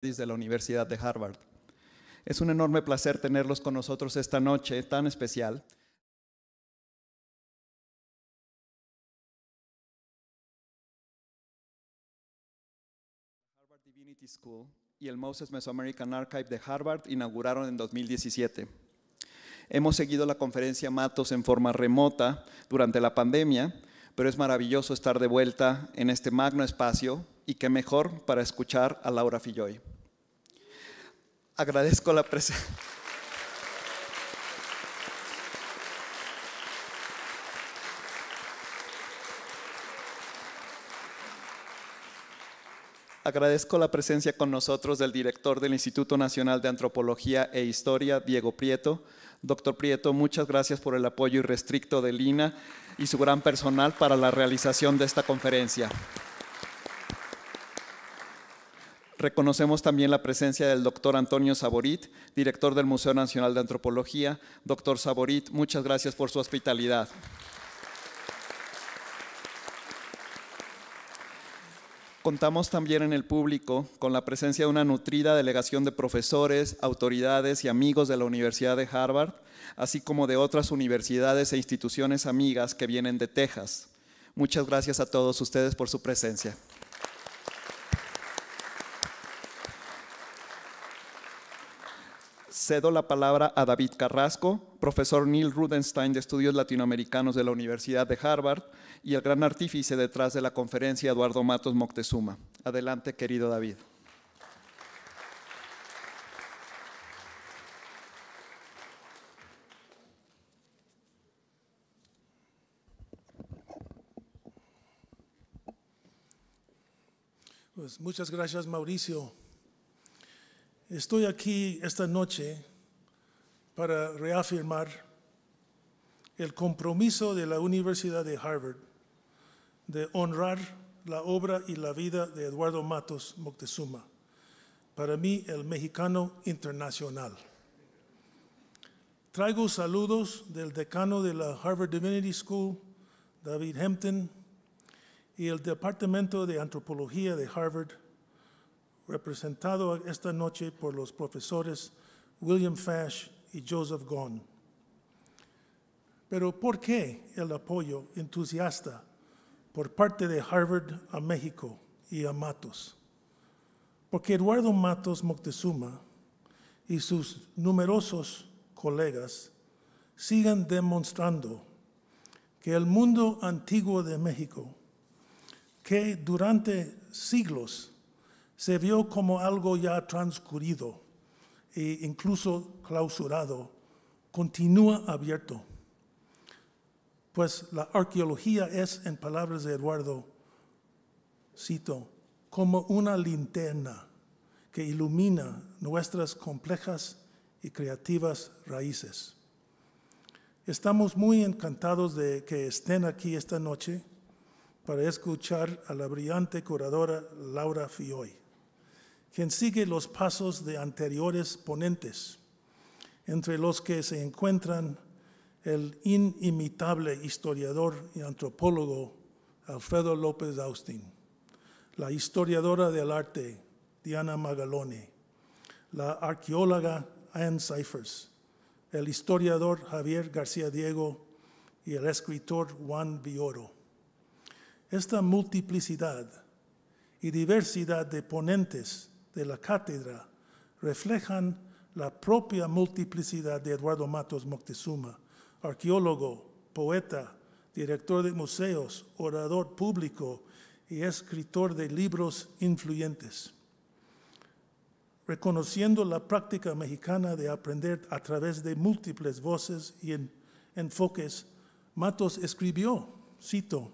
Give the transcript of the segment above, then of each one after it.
de la Universidad de Harvard. Es un enorme placer tenerlos con nosotros esta noche tan especial. Harvard Divinity School y el Moses Mesoamerican Archive de Harvard inauguraron en 2017. Hemos seguido la conferencia Matos en forma remota durante la pandemia, pero es maravilloso estar de vuelta en este magno espacio y qué mejor para escuchar a Laura Filloy agradezco la presencia. Agradezco la presencia con nosotros del director del Instituto Nacional de Antropología e Historia, Diego Prieto. Doctor Prieto, muchas gracias por el apoyo irrestricto de Lina y su gran personal para la realización de esta conferencia. Reconocemos también la presencia del doctor Antonio Saborit, director del Museo Nacional de Antropología. Doctor Saborit, muchas gracias por su hospitalidad. Contamos también en el público con la presencia de una nutrida delegación de profesores, autoridades y amigos de la Universidad de Harvard, así como de otras universidades e instituciones amigas que vienen de Texas. Muchas gracias a todos ustedes por su presencia. Cedo la palabra a David Carrasco, profesor Neil Rudenstein de Estudios Latinoamericanos de la Universidad de Harvard y el gran artífice detrás de la conferencia Eduardo Matos Moctezuma. Adelante, querido David. Pues, muchas gracias, Mauricio. Estoy aquí esta noche para reafirmar el compromiso de la Universidad de Harvard de honrar la obra y la vida de Eduardo Matos Moctezuma, para mí el mexicano internacional. Traigo saludos del decano de la Harvard Divinity School, David Hampton, y el Departamento de Antropología de Harvard, representado esta noche por los profesores William Fash y Joseph Gone. Pero ¿por qué el apoyo entusiasta por parte de Harvard a México y a Matos? Porque Eduardo Matos Moctezuma y sus numerosos colegas siguen demostrando que el mundo antiguo de México, que durante siglos se vio como algo ya transcurrido e incluso clausurado, continúa abierto. Pues la arqueología es, en palabras de Eduardo, cito, como una linterna que ilumina nuestras complejas y creativas raíces. Estamos muy encantados de que estén aquí esta noche para escuchar a la brillante curadora Laura Fioy quien sigue los pasos de anteriores ponentes, entre los que se encuentran el inimitable historiador y antropólogo Alfredo López Austin, la historiadora del arte Diana Magalone, la arqueóloga Anne Cyphers, el historiador Javier García Diego y el escritor Juan Vioro. Esta multiplicidad y diversidad de ponentes de la cátedra reflejan la propia multiplicidad de Eduardo Matos Moctezuma, arqueólogo, poeta, director de museos, orador público y escritor de libros influyentes. Reconociendo la práctica mexicana de aprender a través de múltiples voces y enfoques, Matos escribió, cito,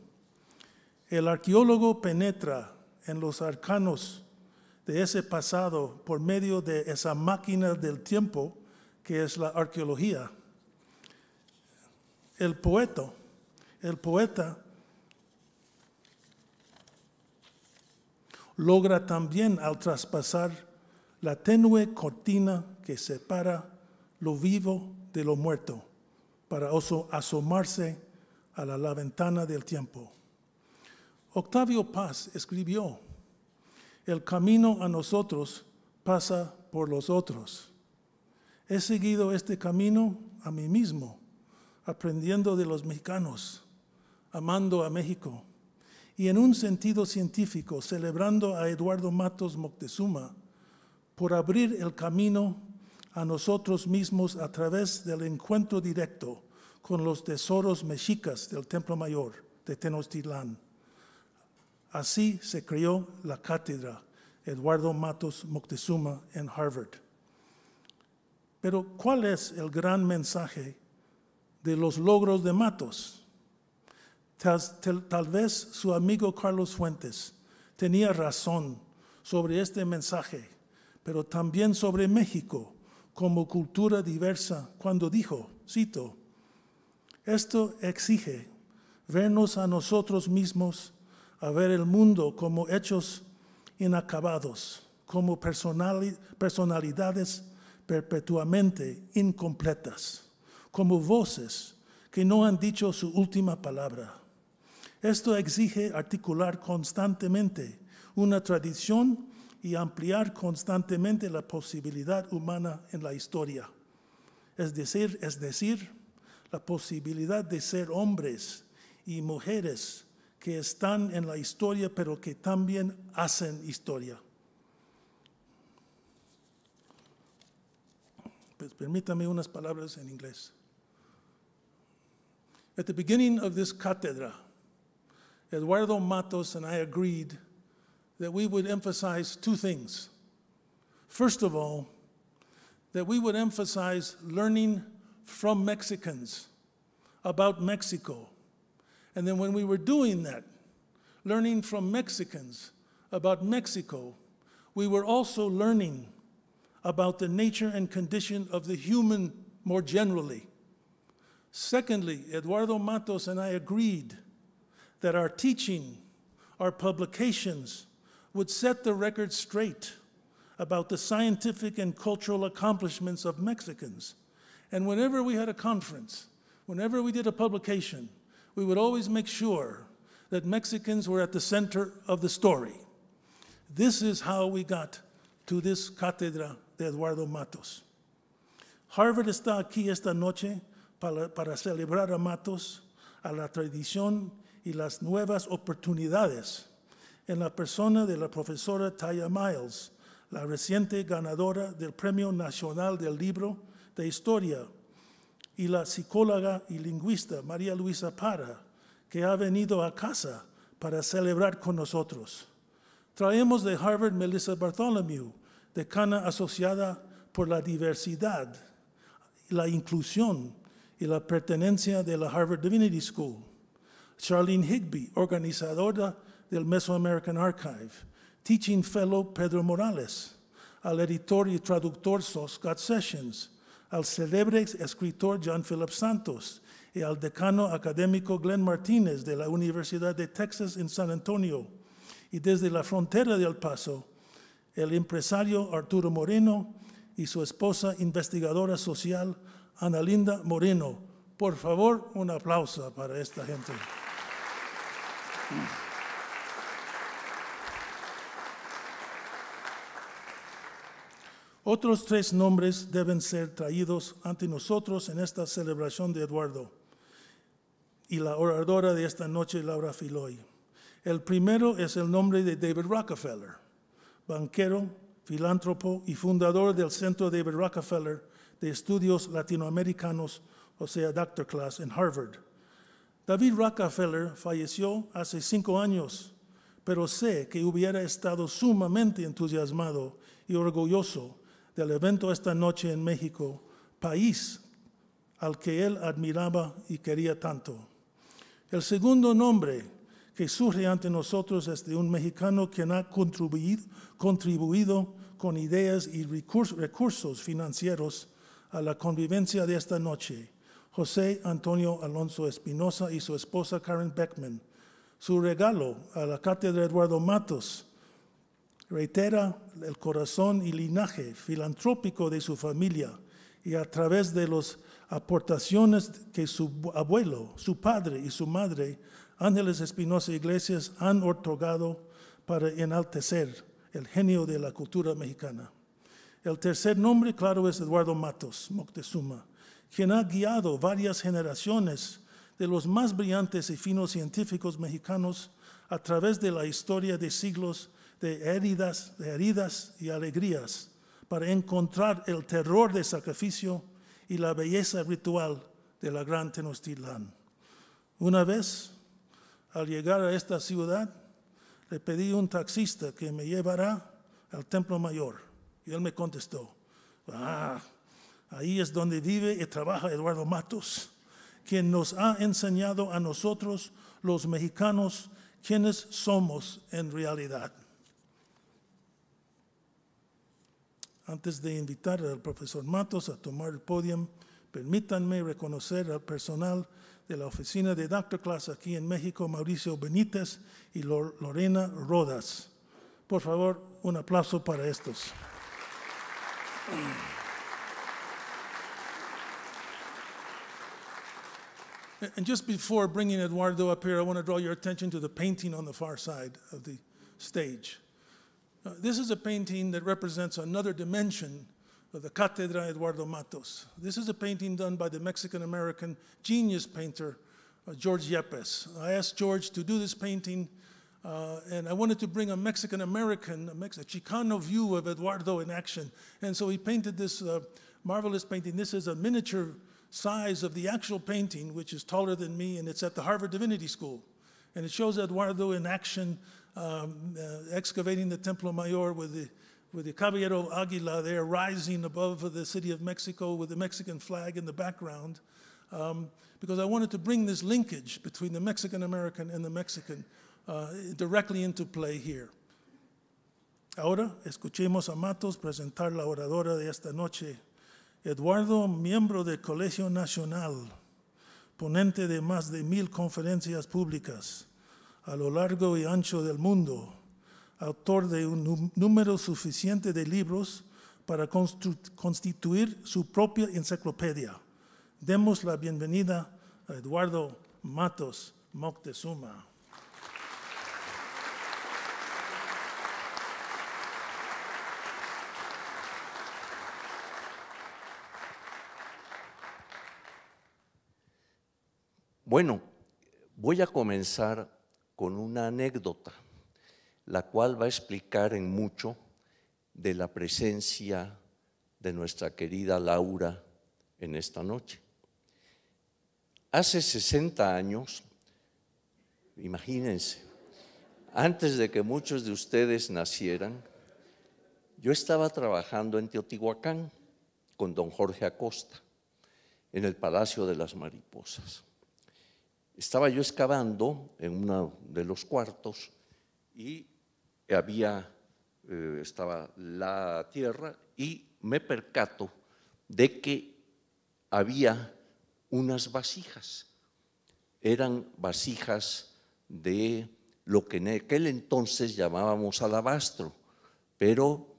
el arqueólogo penetra en los arcanos de ese pasado por medio de esa máquina del tiempo que es la arqueología. El poeta, el poeta logra también al traspasar la tenue cortina que separa lo vivo de lo muerto para asomarse a la, la ventana del tiempo. Octavio Paz escribió el camino a nosotros pasa por los otros. He seguido este camino a mí mismo, aprendiendo de los mexicanos, amando a México y en un sentido científico celebrando a Eduardo Matos Moctezuma por abrir el camino a nosotros mismos a través del encuentro directo con los tesoros mexicas del Templo Mayor de Tenochtitlán. Así se creó la cátedra Eduardo Matos Moctezuma en Harvard. Pero ¿cuál es el gran mensaje de los logros de Matos? Tal, vez su amigo Carlos Fuentes tenía razón sobre este mensaje, pero también sobre México como cultura diversa cuando dijo, cito, esto exige vernos a nosotros mismos a ver el mundo como hechos inacabados, como personalidades perpetuamente incompletas, como voces que no han dicho su última palabra. Esto exige articular constantemente una tradición y ampliar constantemente la posibilidad humana en la historia. Es decir, es decir, la posibilidad de ser hombres y mujeres que están en la historia, pero que también hacen historia. Pues permítame unas palabras en inglés. At the beginning of this cátedra, Eduardo Matos and I agreed that we would emphasize two things. First of all, that we would emphasize learning from Mexicans about Mexico and then when we were doing that, learning from Mexicans about Mexico, we were also learning about the nature and condition of the human more generally. Secondly, Eduardo Matos and I agreed that our teaching, our publications, would set the record straight about the scientific and cultural accomplishments of Mexicans. And whenever we had a conference, whenever we did a publication, we would always make sure that Mexicans were at the center of the story. This is how we got to this Cátedra de Eduardo Matos. Harvard está aquí esta noche para, para celebrar a Matos, a la tradición y las nuevas oportunidades en la persona de la profesora Taya Miles, la reciente ganadora del Premio Nacional del Libro de Historia y la psicóloga y lingüista María Luisa Para, que ha venido a casa para celebrar con nosotros. Traemos de Harvard Melissa Bartholomew, decana asociada por la diversidad, la inclusión y la pertenencia de la Harvard Divinity School. Charlene Higby, organizadora del Mesoamerican Archive. Teaching Fellow Pedro Morales, al editor y traductor Scott Sessions, al célebre escritor John Philip Santos y al decano académico Glenn Martínez de la Universidad de Texas en San Antonio. Y desde la frontera de El Paso, el empresario Arturo Moreno y su esposa investigadora social Analinda Moreno. Por favor, un aplauso para esta gente. Otros tres nombres deben ser traídos ante nosotros en esta celebración de Eduardo y la oradora de esta noche, Laura Filoy. El primero es el nombre de David Rockefeller, banquero, filántropo y fundador del Centro David Rockefeller de Estudios Latinoamericanos, o sea, Doctor Class, en Harvard. David Rockefeller falleció hace cinco años, pero sé que hubiera estado sumamente entusiasmado y orgulloso del evento esta noche en México, país al que él admiraba y quería tanto. El segundo nombre que surge ante nosotros es de un mexicano quien ha contribuido, contribuido con ideas y recursos financieros a la convivencia de esta noche, José Antonio Alonso Espinosa y su esposa Karen Beckman. Su regalo a la Cátedra Eduardo Matos Reitera el corazón y linaje filantrópico de su familia y a través de las aportaciones que su abuelo, su padre y su madre, Ángeles Espinosa Iglesias, han otorgado para enaltecer el genio de la cultura mexicana. El tercer nombre, claro, es Eduardo Matos Moctezuma, quien ha guiado varias generaciones de los más brillantes y finos científicos mexicanos a través de la historia de siglos de heridas, de heridas y alegrías, para encontrar el terror de sacrificio y la belleza ritual de la gran Tenochtitlan. Una vez, al llegar a esta ciudad, le pedí a un taxista que me llevara al templo mayor. Y él me contestó, ah, ahí es donde vive y trabaja Eduardo Matos, quien nos ha enseñado a nosotros, los mexicanos, quienes somos en realidad. Antes de invitar al profesor Matos a tomar el podium, permítanme reconocer al personal de la oficina de Doctor Class aquí en México, Mauricio Benítez y Lorena Rodas. Por favor, un aplauso para estos. And just before bringing Eduardo up here, I want to draw your attention to the painting on the far side of the stage. Uh, this is a painting that represents another dimension of the Catedra Eduardo Matos. This is a painting done by the Mexican-American genius painter, uh, George Yepes. I asked George to do this painting, uh, and I wanted to bring a Mexican-American, a, Mex a, Chicano view of Eduardo in action. And so he painted this uh, marvelous painting. This is a miniature size of the actual painting, which is taller than me, and it's at the Harvard Divinity School. And it shows Eduardo in action um, uh, excavating the Templo Mayor with the, with the Caballero Aguila there rising above the city of Mexico with the Mexican flag in the background. Um, because I wanted to bring this linkage between the Mexican American and the Mexican uh, directly into play here. Ahora escuchemos a Matos presentar la oradora de esta noche, Eduardo, miembro del Colegio Nacional, ponente de más de mil conferencias públicas. a lo largo y ancho del mundo, autor de un número suficiente de libros para constituir su propia enciclopedia. Demos la bienvenida a Eduardo Matos Moctezuma. Bueno, voy a comenzar con una anécdota, la cual va a explicar en mucho de la presencia de nuestra querida Laura en esta noche. Hace 60 años, imagínense, antes de que muchos de ustedes nacieran, yo estaba trabajando en Teotihuacán con don Jorge Acosta, en el Palacio de las Mariposas. Estaba yo excavando en uno de los cuartos y había, eh, estaba la tierra y me percato de que había unas vasijas. Eran vasijas de lo que en aquel entonces llamábamos alabastro, pero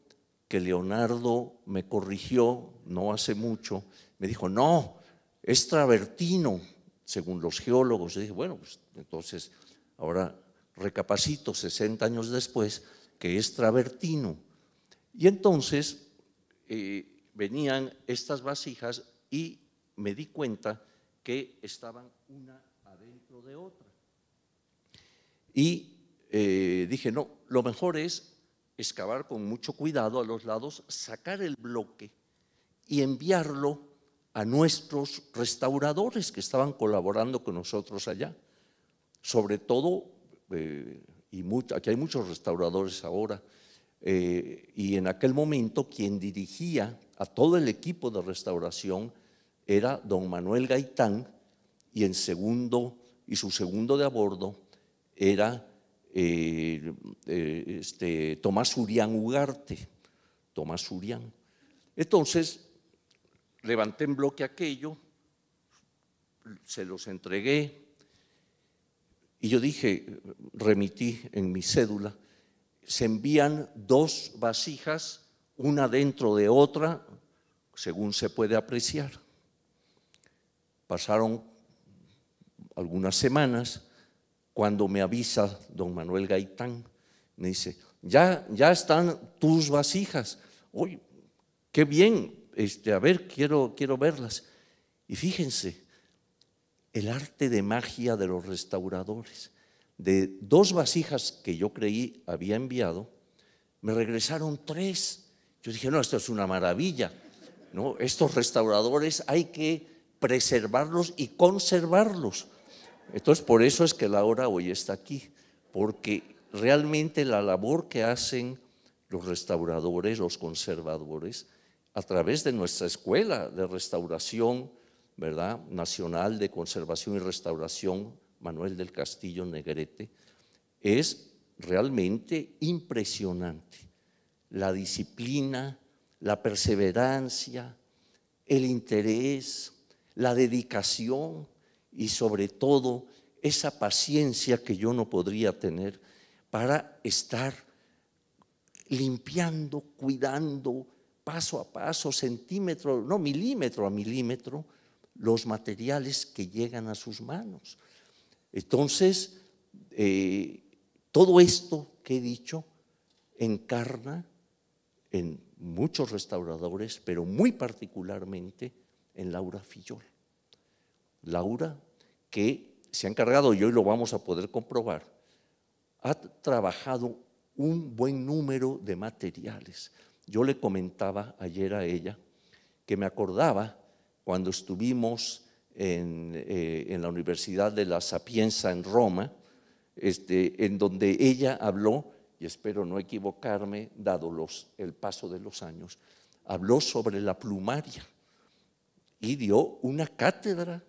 que Leonardo me corrigió no hace mucho, me dijo, no, es travertino, según los geólogos. dije, bueno, pues entonces ahora recapacito 60 años después que es travertino. Y entonces eh, venían estas vasijas y me di cuenta que estaban una adentro de otra. Y eh, dije, no, lo mejor es excavar con mucho cuidado a los lados, sacar el bloque y enviarlo a nuestros restauradores que estaban colaborando con nosotros allá. Sobre todo, eh, y aquí hay muchos restauradores ahora, eh, y en aquel momento quien dirigía a todo el equipo de restauración era don Manuel Gaitán, y, en segundo, y su segundo de a bordo era eh, este, Tomás Urián Ugarte. Tomás Urián. Entonces, levanté en bloque aquello, se los entregué y yo dije, remití en mi cédula, se envían dos vasijas, una dentro de otra, según se puede apreciar. Pasaron algunas semanas cuando me avisa don Manuel Gaitán, me dice, ya, ya están tus vasijas. ¡Uy, qué bien, este, a ver, quiero, quiero verlas. Y fíjense, el arte de magia de los restauradores. De dos vasijas que yo creí había enviado, me regresaron tres. Yo dije, no, esto es una maravilla. ¿no? Estos restauradores hay que preservarlos y conservarlos. Entonces, por eso es que la Laura hoy está aquí, porque realmente la labor que hacen los restauradores, los conservadores, a través de nuestra escuela de restauración, ¿verdad? Nacional de Conservación y Restauración, Manuel del Castillo Negrete, es realmente impresionante. La disciplina, la perseverancia, el interés, la dedicación y sobre todo esa paciencia que yo no podría tener para estar limpiando, cuidando, paso a paso, centímetro, no milímetro a milímetro, los materiales que llegan a sus manos. Entonces, eh, todo esto que he dicho encarna en muchos restauradores, pero muy particularmente en Laura Fillol. Laura, que se ha encargado, y hoy lo vamos a poder comprobar, ha trabajado un buen número de materiales. Yo le comentaba ayer a ella que me acordaba cuando estuvimos en, eh, la Universidad de la Sapienza en Roma, este, en donde ella habló, y espero no equivocarme, dado el paso de los años, habló sobre la plumaria y dio una cátedra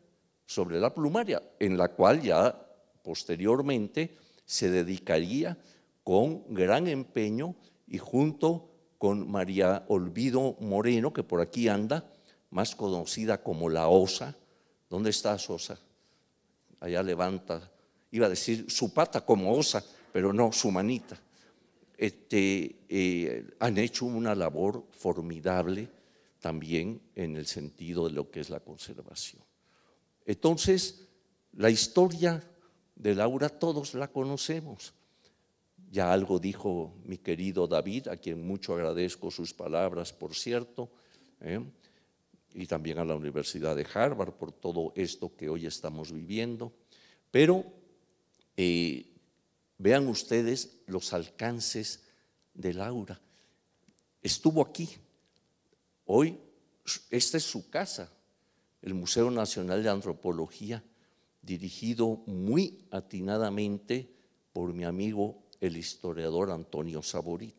sobre la plumaria, en la cual ya posteriormente se dedicaría con gran empeño y junto con María Olvido Moreno, que por aquí anda, más conocida como La Osa. ¿Dónde está Osa? Allá levanta, iba a decir su pata como osa, pero no, su manita. Este, eh, han hecho una labor formidable también en el sentido de lo que es la conservación. Entonces, la historia de Laura todos la conocemos. Ya algo dijo mi querido David, a quien mucho agradezco sus palabras, por cierto, ¿eh? y también a la Universidad de Harvard por todo esto que hoy estamos viviendo. Pero eh, vean ustedes los alcances de Laura. Estuvo aquí. Hoy, esta es su casa, el Museo Nacional de Antropología, dirigido muy atinadamente por mi amigo el historiador Antonio Saborit.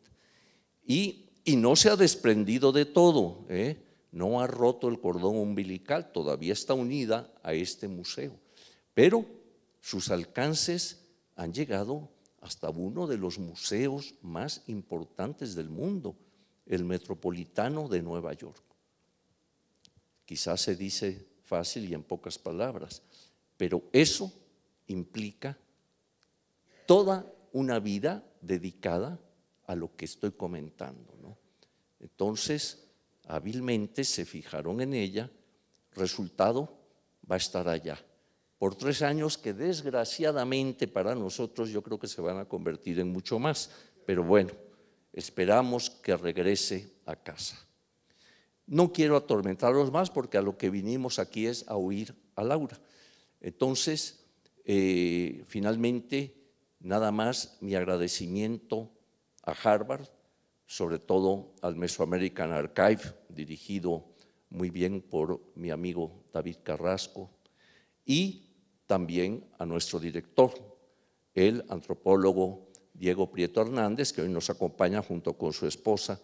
Y, no se ha desprendido de todo, ¿eh? no ha roto el cordón umbilical, todavía está unida a este museo, pero sus alcances han llegado hasta uno de los museos más importantes del mundo, el Metropolitano de Nueva York. Quizás se dice fácil y en pocas palabras, pero eso implica toda una vida dedicada a lo que estoy comentando. ¿no? Entonces, hábilmente se fijaron en ella, resultado va a estar allá. Por tres años que desgraciadamente para nosotros yo creo que se van a convertir en mucho más, pero bueno, esperamos que regrese a casa. No quiero atormentarlos más porque a lo que vinimos aquí es a huir a Laura. Entonces, eh, finalmente Nada más mi agradecimiento a Harvard, sobre todo al Mesoamerican Archive, dirigido muy bien por mi amigo David Carrasco, y también a nuestro director, el antropólogo Diego Prieto Hernández, que hoy nos acompaña junto con su esposa,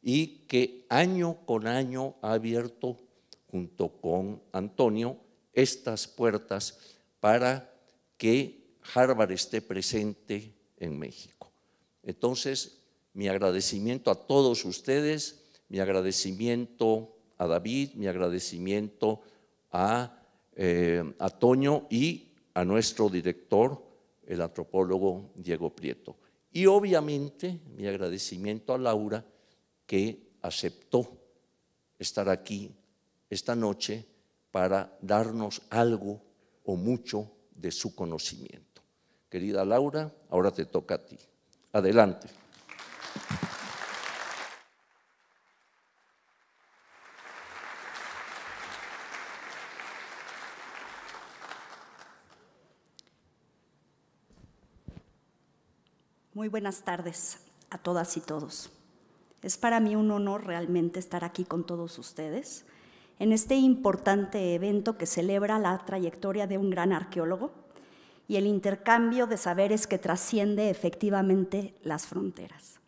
y que año con año ha abierto junto con Antonio estas puertas para que Harvard esté presente en México. Entonces, mi agradecimiento a todos ustedes, mi agradecimiento a David, mi agradecimiento eh, a, Toño y a nuestro director, el antropólogo Diego Prieto. Y obviamente mi agradecimiento a Laura que aceptó estar aquí esta noche para darnos algo o mucho de su conocimiento. Querida Laura, ahora te toca a ti. Adelante. Muy buenas tardes a todas y todos. Es para mí un honor realmente estar aquí con todos ustedes en este importante evento que celebra la trayectoria de un gran arqueólogo, y el intercambio de saberes que trasciende efectivamente las fronteras.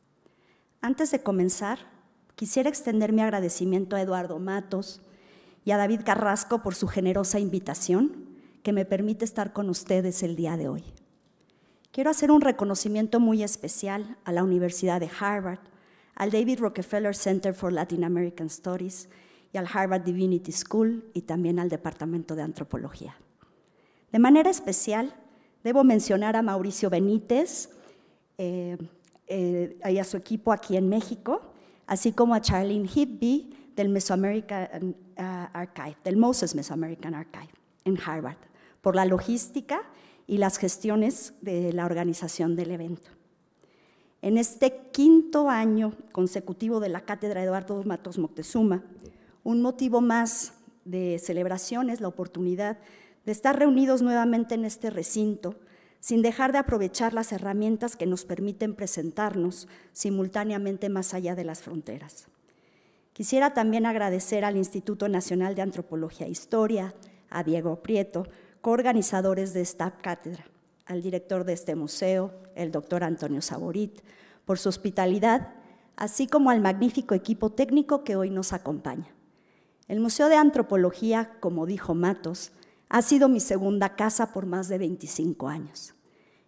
Antes de comenzar, quisiera extender mi agradecimiento a Eduardo Matos y a David Carrasco por su generosa invitación que me permite estar con ustedes el día de hoy. Quiero hacer un reconocimiento muy especial a la Universidad de Harvard, al David Rockefeller Center for Latin American Studies y al Harvard Divinity School y también al Departamento de Antropología. De manera especial, Debo mencionar a Mauricio Benítez y eh, eh, a su equipo aquí en México, así como a Charlene Hibby del Mesoamerican eh, Archive, del Moses Mesoamerican Archive en Harvard, por la logística y las gestiones de la organización del evento. En este quinto año consecutivo de la Cátedra Eduardo Matos Moctezuma, un motivo más de celebración es la oportunidad de de estar reunidos nuevamente en este recinto, sin dejar de aprovechar las herramientas que nos permiten presentarnos simultáneamente más allá de las fronteras. Quisiera también agradecer al Instituto Nacional de Antropología e Historia, a Diego Prieto, coorganizadores de esta cátedra, al director de este museo, el doctor Antonio Saborit, por su hospitalidad, así como al magnífico equipo técnico que hoy nos acompaña. El Museo de Antropología, como dijo Matos, ha sido mi segunda casa por más de 25 años.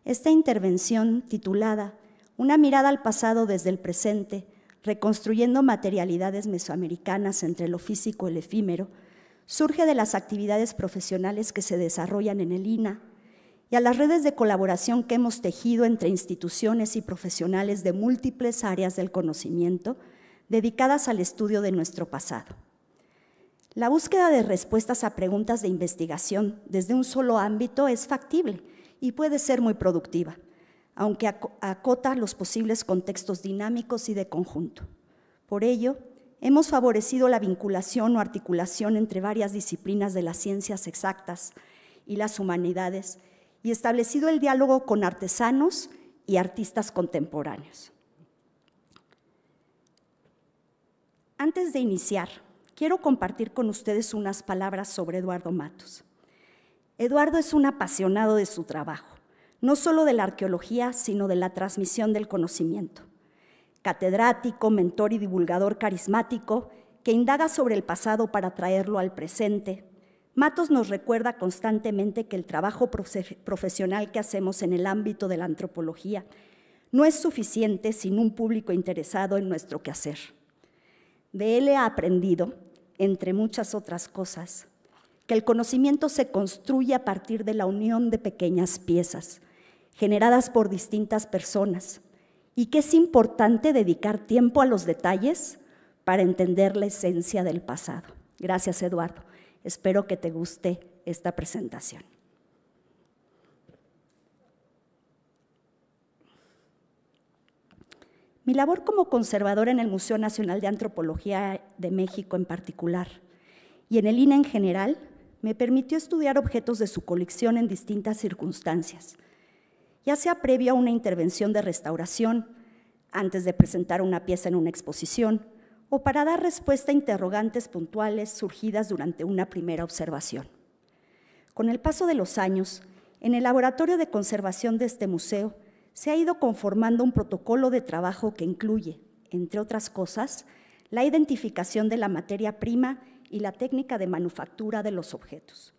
Esta intervención titulada Una mirada al pasado desde el presente, reconstruyendo materialidades mesoamericanas entre lo físico y el efímero, surge de las actividades profesionales que se desarrollan en el INA y a las redes de colaboración que hemos tejido entre instituciones y profesionales de múltiples áreas del conocimiento dedicadas al estudio de nuestro pasado. La búsqueda de respuestas a preguntas de investigación desde un solo ámbito es factible y puede ser muy productiva, aunque acota los posibles contextos dinámicos y de conjunto. Por ello, hemos favorecido la vinculación o articulación entre varias disciplinas de las ciencias exactas y las humanidades y establecido el diálogo con artesanos y artistas contemporáneos. Antes de iniciar, quiero compartir con ustedes unas palabras sobre Eduardo Matos. Eduardo es un apasionado de su trabajo, no solo de la arqueología, sino de la transmisión del conocimiento. Catedrático, mentor y divulgador carismático que indaga sobre el pasado para traerlo al presente, Matos nos recuerda constantemente que el trabajo profesional que hacemos en el ámbito de la antropología no es suficiente sin un público interesado en nuestro quehacer. De él he aprendido, entre muchas otras cosas, que el conocimiento se construye a partir de la unión de pequeñas piezas, generadas por distintas personas, y que es importante dedicar tiempo a los detalles para entender la esencia del pasado. Gracias, Eduardo. Espero que te guste esta presentación. Mi labor como conservadora en el Museo Nacional de Antropología de México en particular y en el INA e en general me permitió estudiar objetos de su colección en distintas circunstancias, ya sea previo a una intervención de restauración, antes de presentar una pieza en una exposición o para dar respuesta a interrogantes puntuales surgidas durante una primera observación. Con el paso de los años, en el laboratorio de conservación de este museo se ha ido conformando un protocolo de trabajo que incluye, entre otras cosas, la identificación de la materia prima y la técnica de manufactura de los objetos.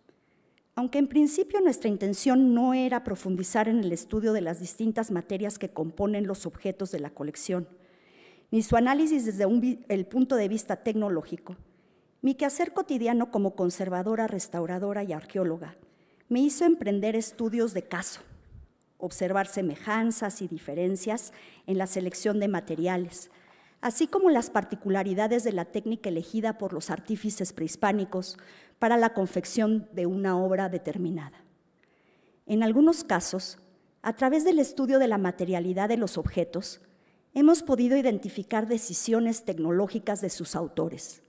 Aunque en principio nuestra intención no era profundizar en el estudio de las distintas materias que componen los objetos de la colección, ni su análisis desde el punto de vista tecnológico, mi quehacer cotidiano como conservadora, restauradora y arqueóloga me hizo emprender estudios de caso observar semejanzas y diferencias en la selección de materiales, así como las particularidades de la técnica elegida por los artífices prehispánicos para la confección de una obra determinada. En algunos casos, a través del estudio de la materialidad de los objetos, hemos podido identificar decisiones tecnológicas de sus autores.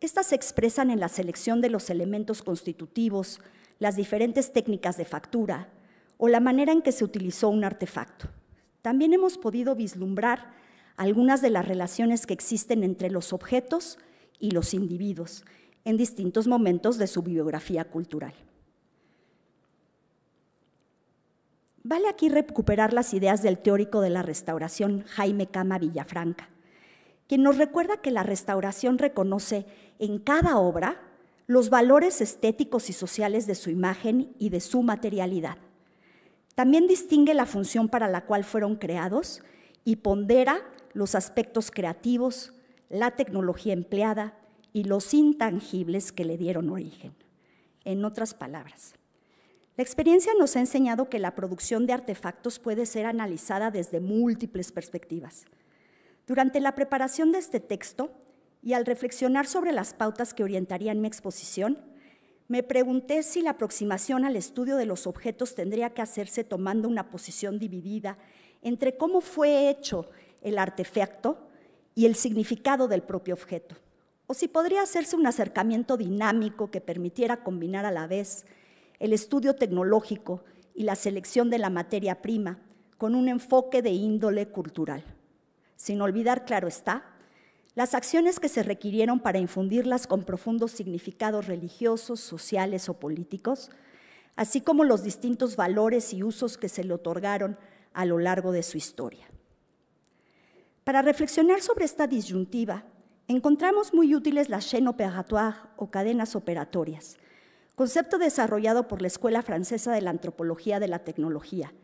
Estas se expresan en la selección de los elementos constitutivos, las diferentes técnicas de factura, o la manera en que se utilizó un artefacto. También hemos podido vislumbrar algunas de las relaciones que existen entre los objetos y los individuos en distintos momentos de su biografía cultural. Vale aquí recuperar las ideas del teórico de la restauración Jaime Cama Villafranca, quien nos recuerda que la restauración reconoce en cada obra los valores estéticos y sociales de su imagen y de su materialidad también distingue la función para la cual fueron creados y pondera los aspectos creativos, la tecnología empleada y los intangibles que le dieron origen. En otras palabras, la experiencia nos ha enseñado que la producción de artefactos puede ser analizada desde múltiples perspectivas. Durante la preparación de este texto y al reflexionar sobre las pautas que orientarían mi exposición, me pregunté si la aproximación al estudio de los objetos tendría que hacerse tomando una posición dividida entre cómo fue hecho el artefacto y el significado del propio objeto, o si podría hacerse un acercamiento dinámico que permitiera combinar a la vez el estudio tecnológico y la selección de la materia prima con un enfoque de índole cultural, sin olvidar, claro está, las acciones que se requirieron para infundirlas con profundos significados religiosos, sociales o políticos, así como los distintos valores y usos que se le otorgaron a lo largo de su historia. Para reflexionar sobre esta disyuntiva, encontramos muy útiles las chaînes opératoires o cadenas operatorias, concepto desarrollado por la Escuela Francesa de la Antropología de la Tecnología,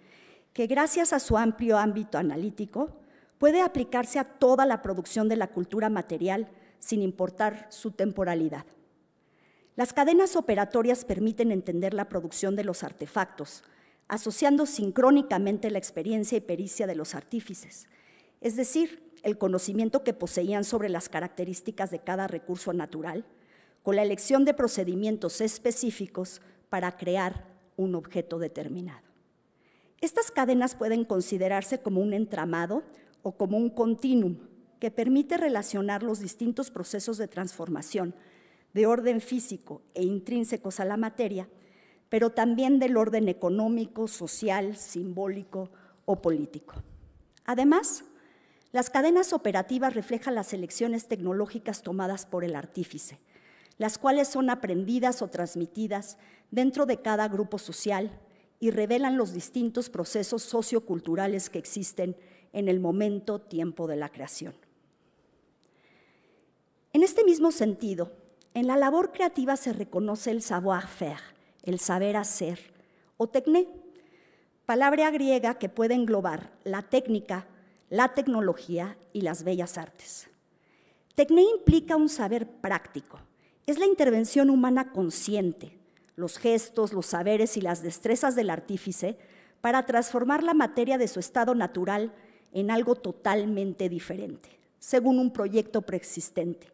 que gracias a su amplio ámbito analítico puede aplicarse a toda la producción de la cultura material, sin importar su temporalidad. Las cadenas operatorias permiten entender la producción de los artefactos, asociando sincrónicamente la experiencia y pericia de los artífices, es decir, el conocimiento que poseían sobre las características de cada recurso natural, con la elección de procedimientos específicos para crear un objeto determinado. Estas cadenas pueden considerarse como un entramado o como un continuum que permite relacionar los distintos procesos de transformación de orden físico e intrínsecos a la materia, pero también del orden económico, social, simbólico o político. Además, las cadenas operativas reflejan las elecciones tecnológicas tomadas por el artífice, las cuales son aprendidas o transmitidas dentro de cada grupo social y revelan los distintos procesos socioculturales que existen en el momento tiempo de la creación. En este mismo sentido, en la labor creativa se reconoce el savoir-faire, el saber hacer, o tecné, palabra griega que puede englobar la técnica, la tecnología y las bellas artes. Tecné implica un saber práctico, es la intervención humana consciente, los gestos, los saberes y las destrezas del artífice para transformar la materia de su estado natural en algo totalmente diferente, según un proyecto preexistente,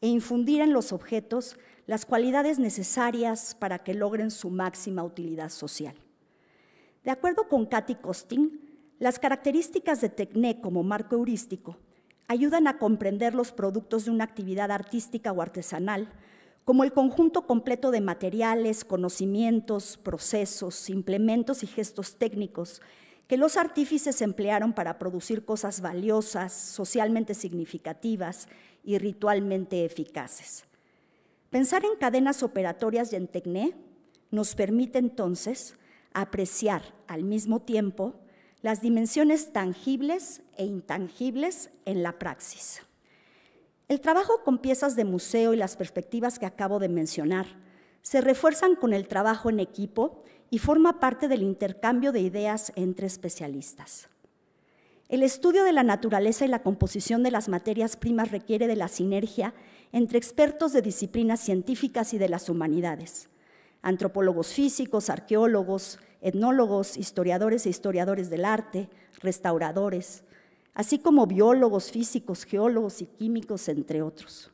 e infundir en los objetos las cualidades necesarias para que logren su máxima utilidad social. De acuerdo con Katy Costin, las características de Tecné como marco heurístico ayudan a comprender los productos de una actividad artística o artesanal como el conjunto completo de materiales, conocimientos, procesos, implementos y gestos técnicos que los artífices emplearon para producir cosas valiosas, socialmente significativas y ritualmente eficaces. Pensar en cadenas operatorias y en tecné nos permite entonces apreciar al mismo tiempo las dimensiones tangibles e intangibles en la praxis. El trabajo con piezas de museo y las perspectivas que acabo de mencionar se refuerzan con el trabajo en equipo y forma parte del intercambio de ideas entre especialistas. El estudio de la naturaleza y la composición de las materias primas requiere de la sinergia entre expertos de disciplinas científicas y de las humanidades, antropólogos físicos, arqueólogos, etnólogos, historiadores e historiadores del arte, restauradores, así como biólogos, físicos, geólogos y químicos, entre otros.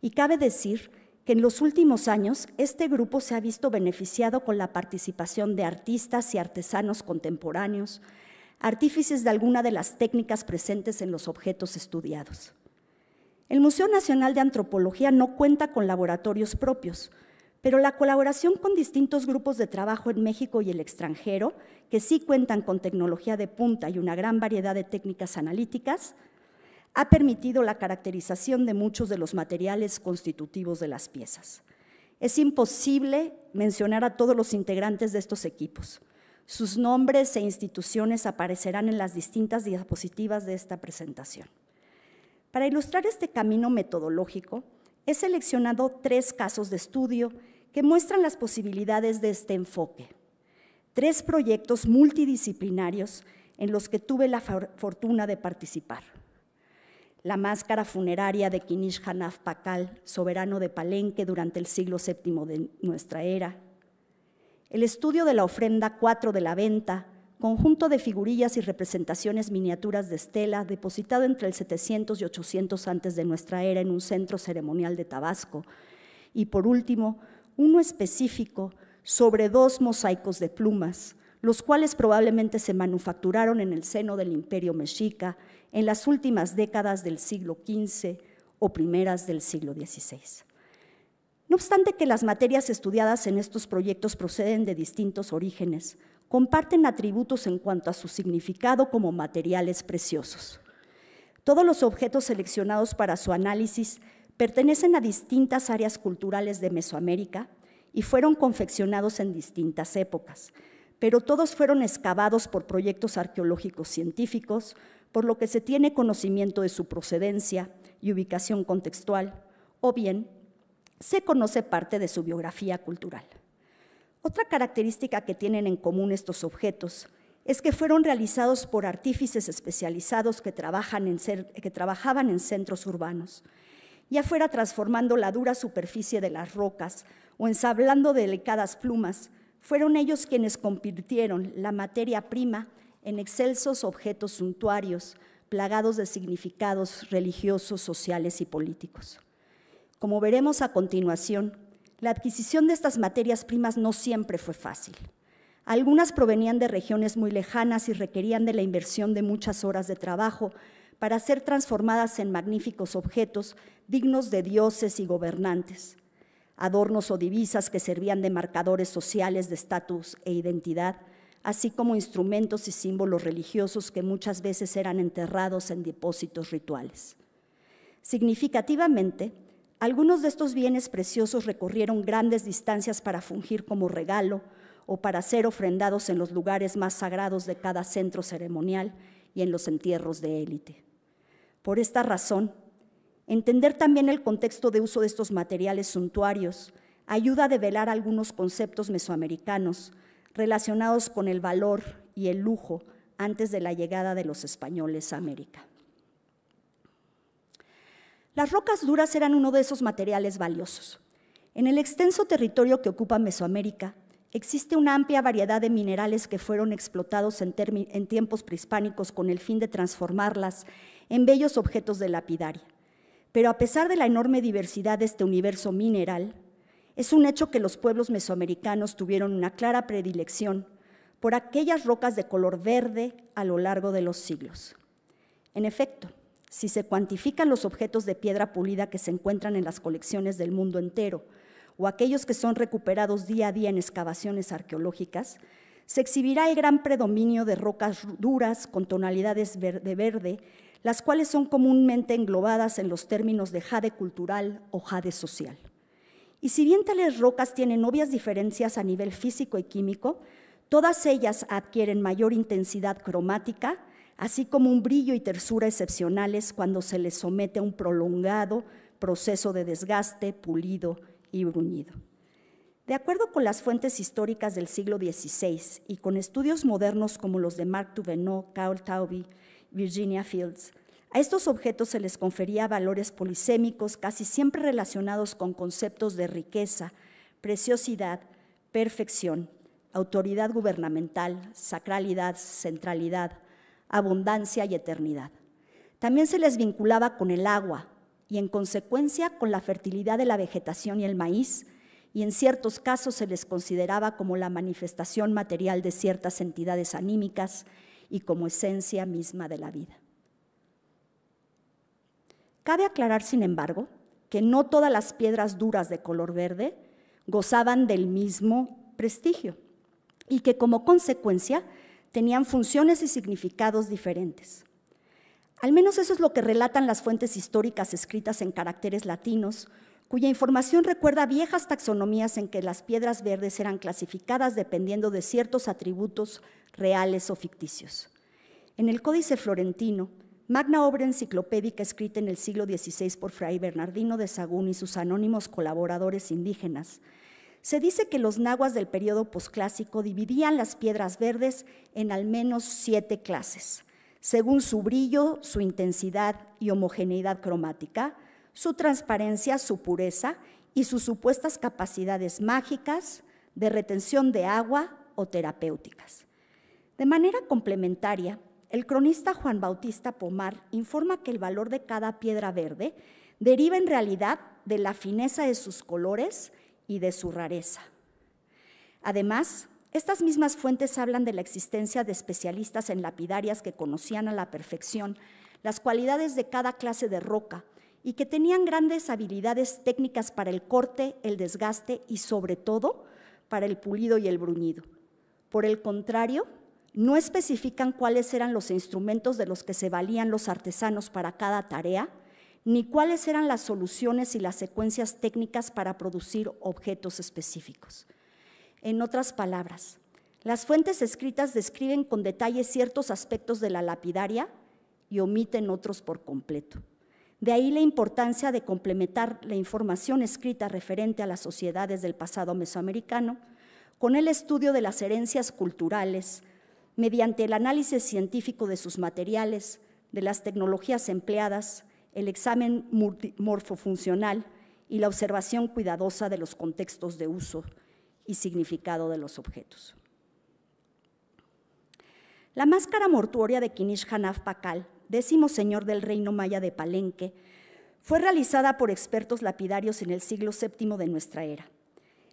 Y cabe decir en los últimos años este grupo se ha visto beneficiado con la participación de artistas y artesanos contemporáneos, artífices de alguna de las técnicas presentes en los objetos estudiados. El Museo Nacional de Antropología no cuenta con laboratorios propios, pero la colaboración con distintos grupos de trabajo en México y el extranjero, que sí cuentan con tecnología de punta y una gran variedad de técnicas analíticas, ha permitido la caracterización de muchos de los materiales constitutivos de las piezas. Es imposible mencionar a todos los integrantes de estos equipos. Sus nombres e instituciones aparecerán en las distintas diapositivas de esta presentación. Para ilustrar este camino metodológico, he seleccionado tres casos de estudio que muestran las posibilidades de este enfoque. Tres proyectos multidisciplinarios en los que tuve la fortuna de participar la máscara funeraria de Kinish Hanaf Pakal, soberano de Palenque durante el siglo VII de nuestra era. El estudio de la ofrenda 4 de la venta, conjunto de figurillas y representaciones miniaturas de estela depositado entre el 700 y 800 antes de nuestra era en un centro ceremonial de Tabasco. Y por último, uno específico sobre dos mosaicos de plumas, los cuales probablemente se manufacturaron en el seno del imperio mexica en las últimas décadas del siglo XV o primeras del siglo XVI. No obstante que las materias estudiadas en estos proyectos proceden de distintos orígenes, comparten atributos en cuanto a su significado como materiales preciosos. Todos los objetos seleccionados para su análisis pertenecen a distintas áreas culturales de Mesoamérica y fueron confeccionados en distintas épocas, pero todos fueron excavados por proyectos arqueológicos científicos, por lo que se tiene conocimiento de su procedencia y ubicación contextual, o bien se conoce parte de su biografía cultural. Otra característica que tienen en común estos objetos es que fueron realizados por artífices especializados que, trabajan en que trabajaban en centros urbanos, ya fuera transformando la dura superficie de las rocas o ensablando delicadas plumas, fueron ellos quienes convirtieron la materia prima en excelsos objetos suntuarios, plagados de significados religiosos, sociales y políticos. Como veremos a continuación, la adquisición de estas materias primas no siempre fue fácil. Algunas provenían de regiones muy lejanas y requerían de la inversión de muchas horas de trabajo para ser transformadas en magníficos objetos dignos de dioses y gobernantes, adornos o divisas que servían de marcadores sociales de estatus e identidad, así como instrumentos y símbolos religiosos que muchas veces eran enterrados en depósitos rituales. Significativamente, algunos de estos bienes preciosos recorrieron grandes distancias para fungir como regalo o para ser ofrendados en los lugares más sagrados de cada centro ceremonial y en los entierros de élite. Por esta razón, entender también el contexto de uso de estos materiales suntuarios ayuda a develar algunos conceptos mesoamericanos relacionados con el valor y el lujo antes de la llegada de los españoles a América. Las rocas duras eran uno de esos materiales valiosos. En el extenso territorio que ocupa Mesoamérica existe una amplia variedad de minerales que fueron explotados en, tiempos prehispánicos con el fin de transformarlas en bellos objetos de lapidaria. Pero a pesar de la enorme diversidad de este universo mineral, es un hecho que los pueblos mesoamericanos tuvieron una clara predilección por aquellas rocas de color verde a lo largo de los siglos. En efecto, si se cuantifican los objetos de piedra pulida que se encuentran en las colecciones del mundo entero o aquellos que son recuperados día a día en excavaciones arqueológicas, se exhibirá el gran predominio de rocas duras con tonalidades de verde, las cuales son comúnmente englobadas en los términos de jade cultural o jade social. Y si bien tales rocas tienen obvias diferencias a nivel físico y químico, todas ellas adquieren mayor intensidad cromática, así como un brillo y tersura excepcionales cuando se les somete a un prolongado proceso de desgaste, pulido y bruñido. De acuerdo con las fuentes históricas del siglo XVI y con estudios modernos como los de Mark Duvenot, Carl Tauby, Virginia Fields, a estos objetos se les confería valores polisémicos casi siempre relacionados con conceptos de riqueza, preciosidad, perfección, autoridad gubernamental, sacralidad, centralidad, abundancia y eternidad. También se les vinculaba con el agua y en consecuencia con la fertilidad de la vegetación y el maíz, y en ciertos casos se les consideraba como la manifestación material de ciertas entidades anímicas y como esencia misma de la vida. Cabe aclarar, sin embargo, que no todas las piedras duras de color verde gozaban del mismo prestigio y que como consecuencia tenían funciones y significados diferentes. Al menos eso es lo que relatan las fuentes históricas escritas en caracteres latinos, cuya información recuerda viejas taxonomías en que las piedras verdes eran clasificadas dependiendo de ciertos atributos reales o ficticios. En el Códice Florentino, magna obra enciclopédica escrita en el siglo XVI por Fray Bernardino de Sagún y sus anónimos colaboradores indígenas. Se dice que los nahuas del periodo posclásico dividían las piedras verdes en al menos siete clases, según su brillo, su intensidad y homogeneidad cromática, su transparencia, su pureza y sus supuestas capacidades mágicas de retención de agua o terapéuticas. De manera complementaria, el cronista Juan Bautista Pomar informa que el valor de cada piedra verde deriva en realidad de la fineza de sus colores y de su rareza. Además, estas mismas fuentes hablan de la existencia de especialistas en lapidarias que conocían a la perfección las cualidades de cada clase de roca y que tenían grandes habilidades técnicas para el corte, el desgaste y sobre todo para el pulido y el bruñido. Por el contrario, no especifican cuáles eran los instrumentos de los que se valían los artesanos para cada tarea, ni cuáles eran las soluciones y las secuencias técnicas para producir objetos específicos. En otras palabras, las fuentes escritas describen con detalle ciertos aspectos de la lapidaria y omiten otros por completo. De ahí la importancia de complementar la información escrita referente a las sociedades del pasado mesoamericano con el estudio de las herencias culturales, mediante el análisis científico de sus materiales, de las tecnologías empleadas, el examen morfofuncional y la observación cuidadosa de los contextos de uso y significado de los objetos. La máscara mortuoria de Kinish Hanaf Pakal, décimo señor del reino maya de Palenque, fue realizada por expertos lapidarios en el siglo VII de nuestra era.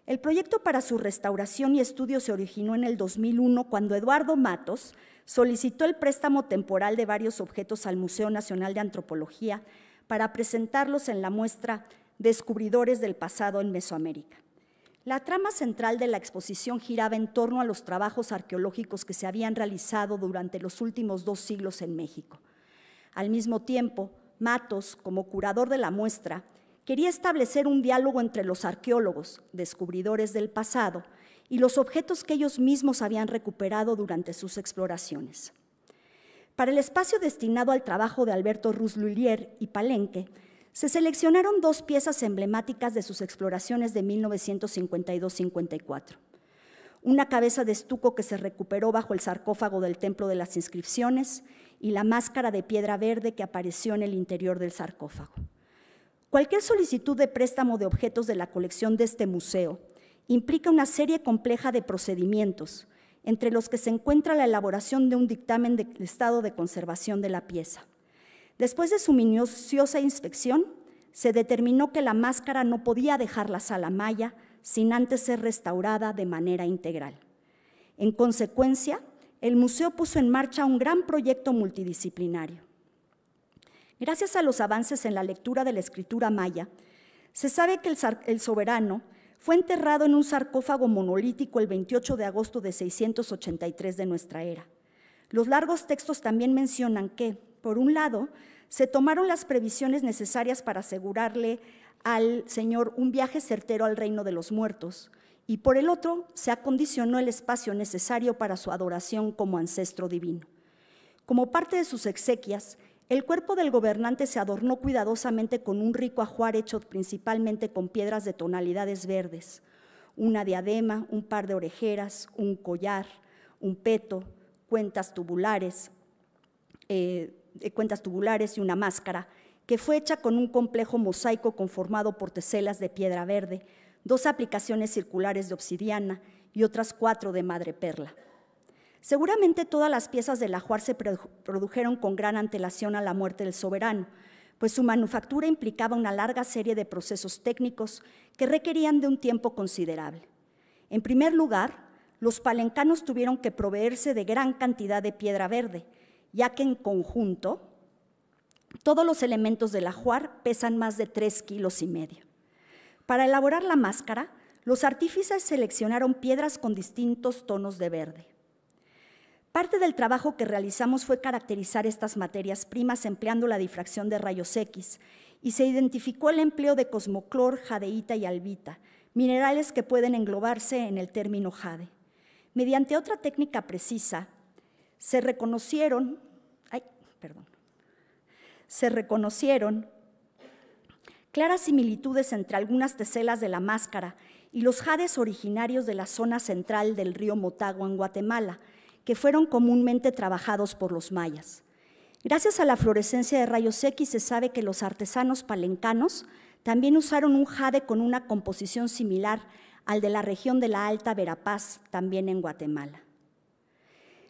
El proyecto para su restauración y estudio se originó en el 2001 cuando Eduardo Matos solicitó el préstamo temporal de varios objetos al Museo Nacional de Antropología para presentarlos en la muestra Descubridores del Pasado en Mesoamérica. La trama central de la exposición giraba en torno a los trabajos arqueológicos que se habían realizado durante los últimos dos siglos en México. Al mismo tiempo, Matos, como curador de la muestra, quería establecer un diálogo entre los arqueólogos, descubridores del pasado, y los objetos que ellos mismos habían recuperado durante sus exploraciones. Para el espacio destinado al trabajo de Alberto Ruslulier y Palenque, se seleccionaron dos piezas emblemáticas de sus exploraciones de 1952-54. Una cabeza de estuco que se recuperó bajo el sarcófago del Templo de las Inscripciones y la máscara de piedra verde que apareció en el interior del sarcófago. Cualquier solicitud de préstamo de objetos de la colección de este museo implica una serie compleja de procedimientos, entre los que se encuentra la elaboración de un dictamen de estado de conservación de la pieza. Después de su minuciosa inspección, se determinó que la máscara no podía dejar la sala maya sin antes ser restaurada de manera integral. En consecuencia, el museo puso en marcha un gran proyecto multidisciplinario. Gracias a los avances en la lectura de la escritura maya, se sabe que el, soberano fue enterrado en un sarcófago monolítico el 28 de agosto de 683 de nuestra era. Los largos textos también mencionan que, por un lado, se tomaron las previsiones necesarias para asegurarle al Señor un viaje certero al reino de los muertos, y por el otro, se acondicionó el espacio necesario para su adoración como ancestro divino. Como parte de sus exequias, el cuerpo del gobernante se adornó cuidadosamente con un rico ajuar hecho principalmente con piedras de tonalidades verdes, una diadema, un par de orejeras, un collar, un peto, cuentas tubulares, eh, eh, cuentas tubulares y una máscara, que fue hecha con un complejo mosaico conformado por teselas de piedra verde, dos aplicaciones circulares de obsidiana y otras cuatro de madreperla. Seguramente todas las piezas del ajuar se produjeron con gran antelación a la muerte del soberano, pues su manufactura implicaba una larga serie de procesos técnicos que requerían de un tiempo considerable. En primer lugar, los palencanos tuvieron que proveerse de gran cantidad de piedra verde, ya que en conjunto todos los elementos del ajuar pesan más de tres kilos y medio. Para elaborar la máscara, los artífices seleccionaron piedras con distintos tonos de verde. Parte del trabajo que realizamos fue caracterizar estas materias primas empleando la difracción de rayos X y se identificó el empleo de cosmoclor, jadeíta y albita, minerales que pueden englobarse en el término jade. Mediante otra técnica precisa, se reconocieron, se reconocieron claras similitudes entre algunas teselas de la máscara y los jades originarios de la zona central del río Motagua en Guatemala, que fueron comúnmente trabajados por los mayas. Gracias a la fluorescencia de rayos X se sabe que los artesanos palencanos también usaron un jade con una composición similar al de la región de la Alta Verapaz, también en Guatemala.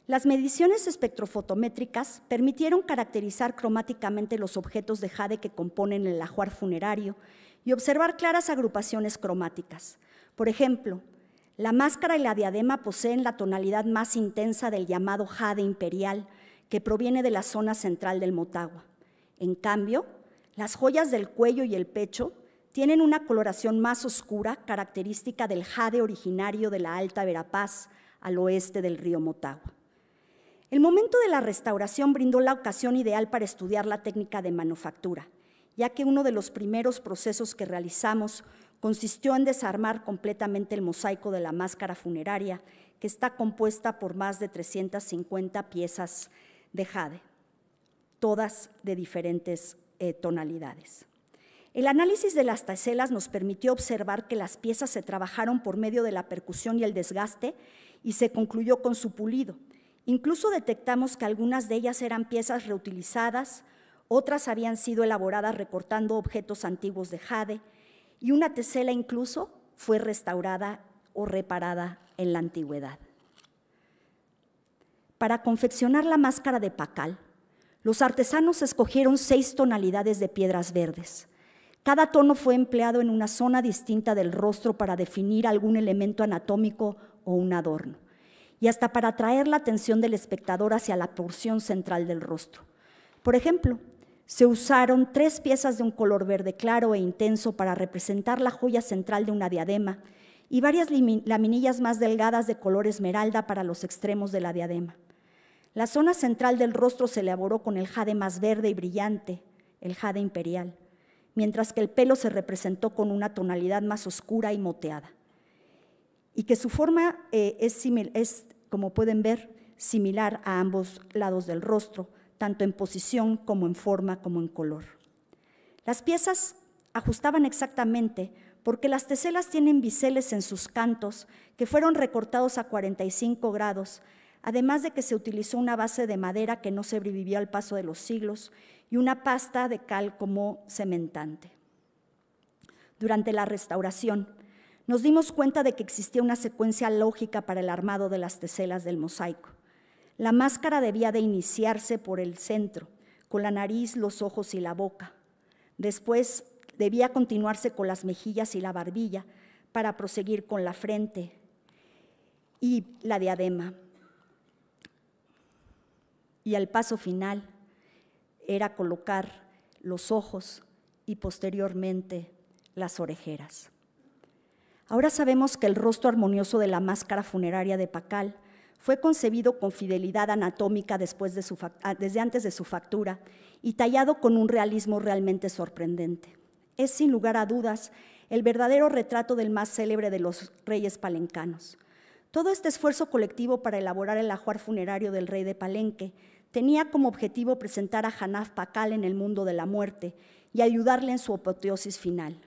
Las mediciones espectrofotométricas permitieron caracterizar cromáticamente los objetos de jade que componen el ajuar funerario y observar claras agrupaciones cromáticas. Por ejemplo, la máscara y la diadema poseen la tonalidad más intensa del llamado jade imperial, que proviene de la zona central del Motagua. En cambio, las joyas del cuello y el pecho tienen una coloración más oscura, característica del jade originario de la Alta Verapaz, al oeste del río Motagua. El momento de la restauración brindó la ocasión ideal para estudiar la técnica de manufactura, ya que uno de los primeros procesos que realizamos consistió en desarmar completamente el mosaico de la máscara funeraria, que está compuesta por más de 350 piezas de jade, todas de diferentes eh, tonalidades. El análisis de las teselas nos permitió observar que las piezas se trabajaron por medio de la percusión y el desgaste y se concluyó con su pulido. Incluso detectamos que algunas de ellas eran piezas reutilizadas, otras habían sido elaboradas recortando objetos antiguos de jade, y una tesela incluso fue restaurada o reparada en la antigüedad. Para confeccionar la máscara de Pacal, los artesanos escogieron seis tonalidades de piedras verdes. Cada tono fue empleado en una zona distinta del rostro para definir algún elemento anatómico o un adorno, y hasta para atraer la atención del espectador hacia la porción central del rostro. Por ejemplo, se usaron tres piezas de un color verde claro e intenso para representar la joya central de una diadema y varias laminillas más delgadas de color esmeralda para los extremos de la diadema. La zona central del rostro se elaboró con el jade más verde y brillante, el jade imperial, mientras que el pelo se representó con una tonalidad más oscura y moteada. Y que su forma eh, es, como pueden ver, similar a ambos lados del rostro, tanto en posición como en forma como en color. Las piezas ajustaban exactamente porque las teselas tienen biseles en sus cantos que fueron recortados a 45 grados, además de que se utilizó una base de madera que no sobrevivió al paso de los siglos y una pasta de cal como cementante. Durante la restauración, nos dimos cuenta de que existía una secuencia lógica para el armado de las teselas del mosaico. La máscara debía de iniciarse por el centro, con la nariz, los ojos y la boca. Después debía continuarse con las mejillas y la barbilla para proseguir con la frente y la diadema. Y al paso final era colocar los ojos y posteriormente las orejeras. Ahora sabemos que el rostro armonioso de la máscara funeraria de Pacal fue concebido con fidelidad anatómica después de su, ah, desde antes de su factura y tallado con un realismo realmente sorprendente. Es sin lugar a dudas el verdadero retrato del más célebre de los reyes palencanos. Todo este esfuerzo colectivo para elaborar el ajuar funerario del rey de Palenque tenía como objetivo presentar a Hanaf Pakal en el mundo de la muerte y ayudarle en su apoteosis final.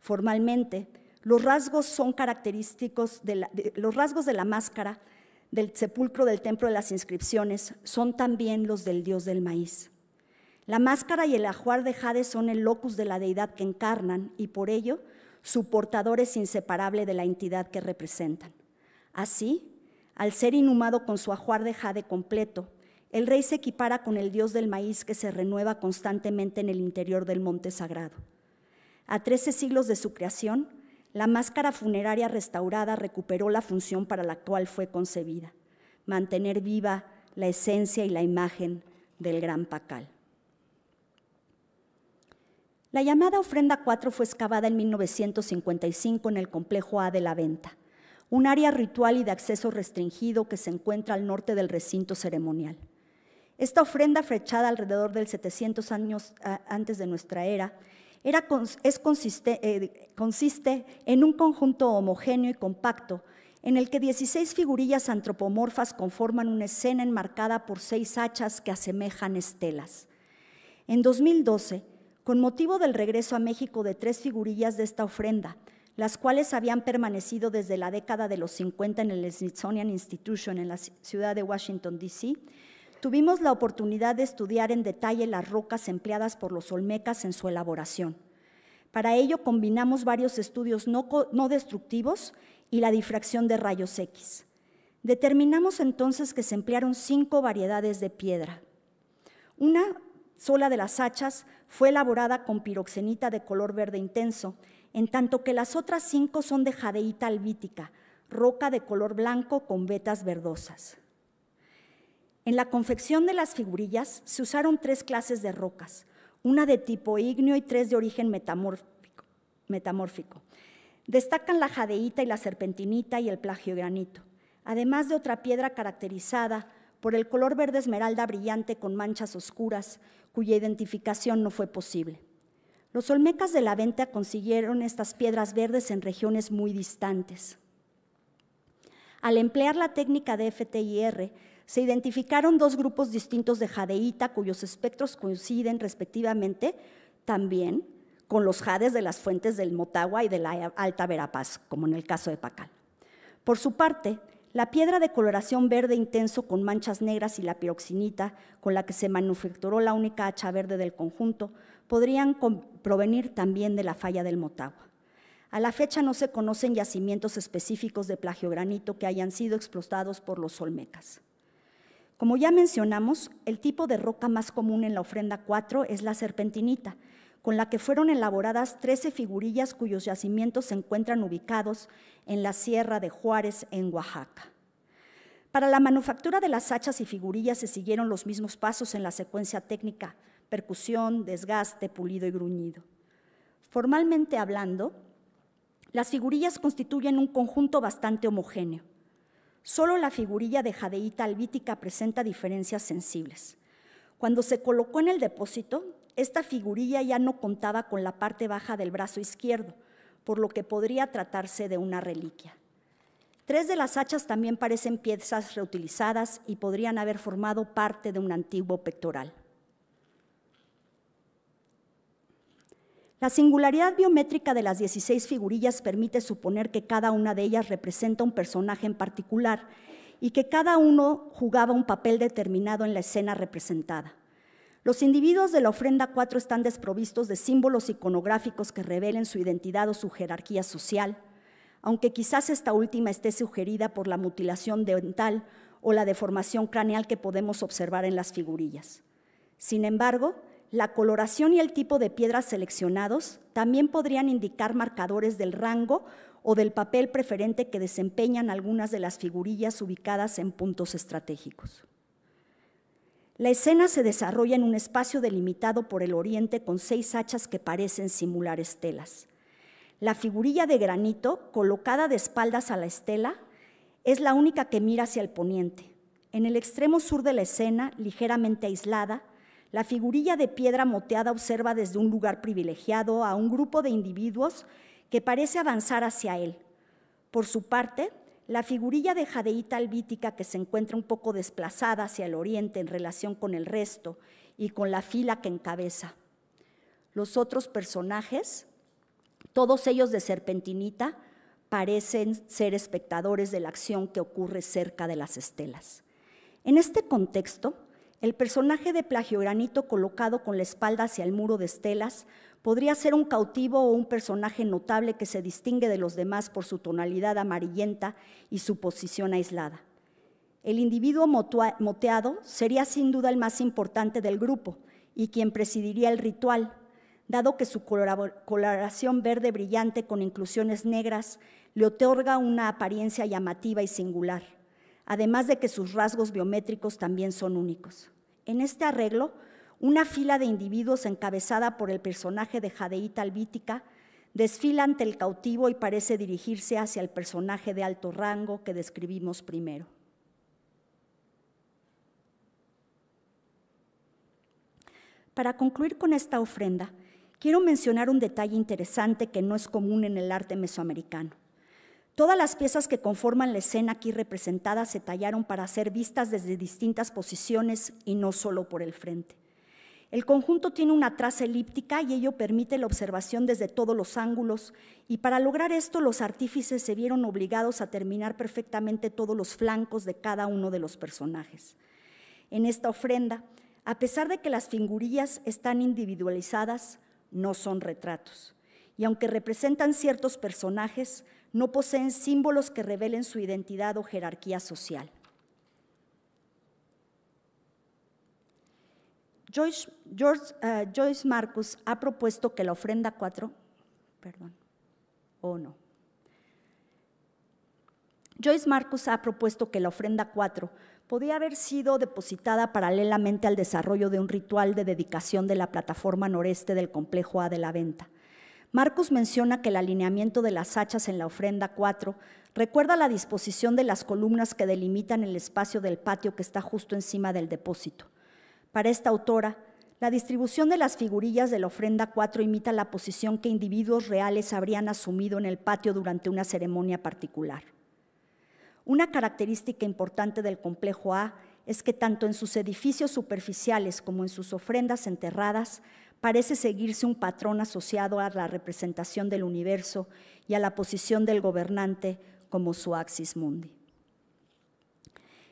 Formalmente, los rasgos son característicos de de, los rasgos de la máscara del sepulcro del templo de las inscripciones son también los del dios del maíz. La máscara y el ajuar de Jade son el locus de la deidad que encarnan y por ello su portador es inseparable de la entidad que representan. Así, al ser inhumado con su ajuar de Jade completo, el rey se equipara con el dios del maíz que se renueva constantemente en el interior del monte sagrado. A trece siglos de su creación, la máscara funeraria restaurada recuperó la función para la cual fue concebida, mantener viva la esencia y la imagen del gran pacal. La llamada ofrenda 4 fue excavada en 1955 en el complejo A de la Venta, un área ritual y de acceso restringido que se encuentra al norte del recinto ceremonial. Esta ofrenda, fechada alrededor del 700 años antes de nuestra era, consiste, eh, consiste en un conjunto homogéneo y compacto en el que 16 figurillas antropomorfas conforman una escena enmarcada por seis hachas que asemejan estelas. En 2012, con motivo del regreso a México de tres figurillas de esta ofrenda, las cuales habían permanecido desde la década de los 50 en el Smithsonian Institution en la ciudad de Washington, D.C., tuvimos la oportunidad de estudiar en detalle las rocas empleadas por los olmecas en su elaboración. Para ello combinamos varios estudios no, destructivos y la difracción de rayos X. Determinamos entonces que se emplearon cinco variedades de piedra. Una sola de las hachas fue elaborada con piroxenita de color verde intenso, en tanto que las otras cinco son de jadeíta albítica, roca de color blanco con vetas verdosas. En la confección de las figurillas se usaron tres clases de rocas, una de tipo ígneo y tres de origen metamórfico. metamórfico. Destacan la jadeíta y la serpentinita y el plagiogranito, además de otra piedra caracterizada por el color verde esmeralda brillante con manchas oscuras, cuya identificación no fue posible. Los olmecas de la venta consiguieron estas piedras verdes en regiones muy distantes. Al emplear la técnica de FTIR, se identificaron dos grupos distintos de jadeíta cuyos espectros coinciden respectivamente también con los jades de las fuentes del Motagua y de la Alta Verapaz, como en el caso de Pacal. Por su parte, la piedra de coloración verde intenso con manchas negras y la piroxinita, con la que se manufacturó la única hacha verde del conjunto, podrían provenir también de la falla del Motagua. A la fecha no se conocen yacimientos específicos de plagiogranito que hayan sido explotados por los olmecas. Como ya mencionamos, el tipo de roca más común en la ofrenda 4 es la serpentinita, con la que fueron elaboradas 13 figurillas cuyos yacimientos se encuentran ubicados en la Sierra de Juárez, en Oaxaca. Para la manufactura de las hachas y figurillas se siguieron los mismos pasos en la secuencia técnica, percusión, desgaste, pulido y gruñido. Formalmente hablando, las figurillas constituyen un conjunto bastante homogéneo. Solo la figurilla de jadeíta albítica presenta diferencias sensibles. Cuando se colocó en el depósito, esta figurilla ya no contaba con la parte baja del brazo izquierdo, por lo que podría tratarse de una reliquia. Tres de las hachas también parecen piezas reutilizadas y podrían haber formado parte de un antiguo pectoral. La singularidad biométrica de las 16 figurillas permite suponer que cada una de ellas representa un personaje en particular y que cada uno jugaba un papel determinado en la escena representada. Los individuos de la ofrenda 4 están desprovistos de símbolos iconográficos que revelen su identidad o su jerarquía social, aunque quizás esta última esté sugerida por la mutilación dental o la deformación craneal que podemos observar en las figurillas. Sin embargo, la coloración y el tipo de piedras seleccionados también podrían indicar marcadores del rango o del papel preferente que desempeñan algunas de las figurillas ubicadas en puntos estratégicos. La escena se desarrolla en un espacio delimitado por el oriente con seis hachas que parecen simular estelas. La figurilla de granito, colocada de espaldas a la estela, es la única que mira hacia el poniente. En el extremo sur de la escena, ligeramente aislada, la figurilla de piedra moteada observa desde un lugar privilegiado a un grupo de individuos que parece avanzar hacia él. Por su parte, la figurilla de jadeíta albítica que se encuentra un poco desplazada hacia el oriente en relación con el resto y con la fila que encabeza. Los otros personajes, todos ellos de serpentinita, parecen ser espectadores de la acción que ocurre cerca de las estelas. En este contexto, el personaje de Plagiogranito colocado con la espalda hacia el muro de estelas podría ser un cautivo o un personaje notable que se distingue de los demás por su tonalidad amarillenta y su posición aislada. El individuo moteado sería sin duda el más importante del grupo y quien presidiría el ritual, dado que su coloración verde brillante con inclusiones negras le otorga una apariencia llamativa y singular, además de que sus rasgos biométricos también son únicos. En este arreglo, una fila de individuos encabezada por el personaje de Jadeíta Albítica desfila ante el cautivo y parece dirigirse hacia el personaje de alto rango que describimos primero. Para concluir con esta ofrenda, quiero mencionar un detalle interesante que no es común en el arte mesoamericano. Todas las piezas que conforman la escena aquí representada se tallaron para ser vistas desde distintas posiciones y no solo por el frente. El conjunto tiene una traza elíptica y ello permite la observación desde todos los ángulos y para lograr esto los artífices se vieron obligados a terminar perfectamente todos los flancos de cada uno de los personajes. En esta ofrenda, a pesar de que las figurillas están individualizadas, no son retratos y aunque representan ciertos personajes, no poseen símbolos que revelen su identidad o jerarquía social. Joyce eh, Marcus ha propuesto que la ofrenda 4, perdón, o no. Joyce Marcus ha propuesto que la ofrenda 4 podía haber sido depositada paralelamente al desarrollo de un ritual de dedicación de la plataforma noreste del complejo A de la Venta Marcos menciona que el alineamiento de las hachas en la ofrenda 4 recuerda la disposición de las columnas que delimitan el espacio del patio que está justo encima del depósito. Para esta autora, la distribución de las figurillas de la ofrenda 4 imita la posición que individuos reales habrían asumido en el patio durante una ceremonia particular. Una característica importante del complejo A es que tanto en sus edificios superficiales como en sus ofrendas enterradas, parece seguirse un patrón asociado a la representación del universo y a la posición del gobernante como su axis mundi.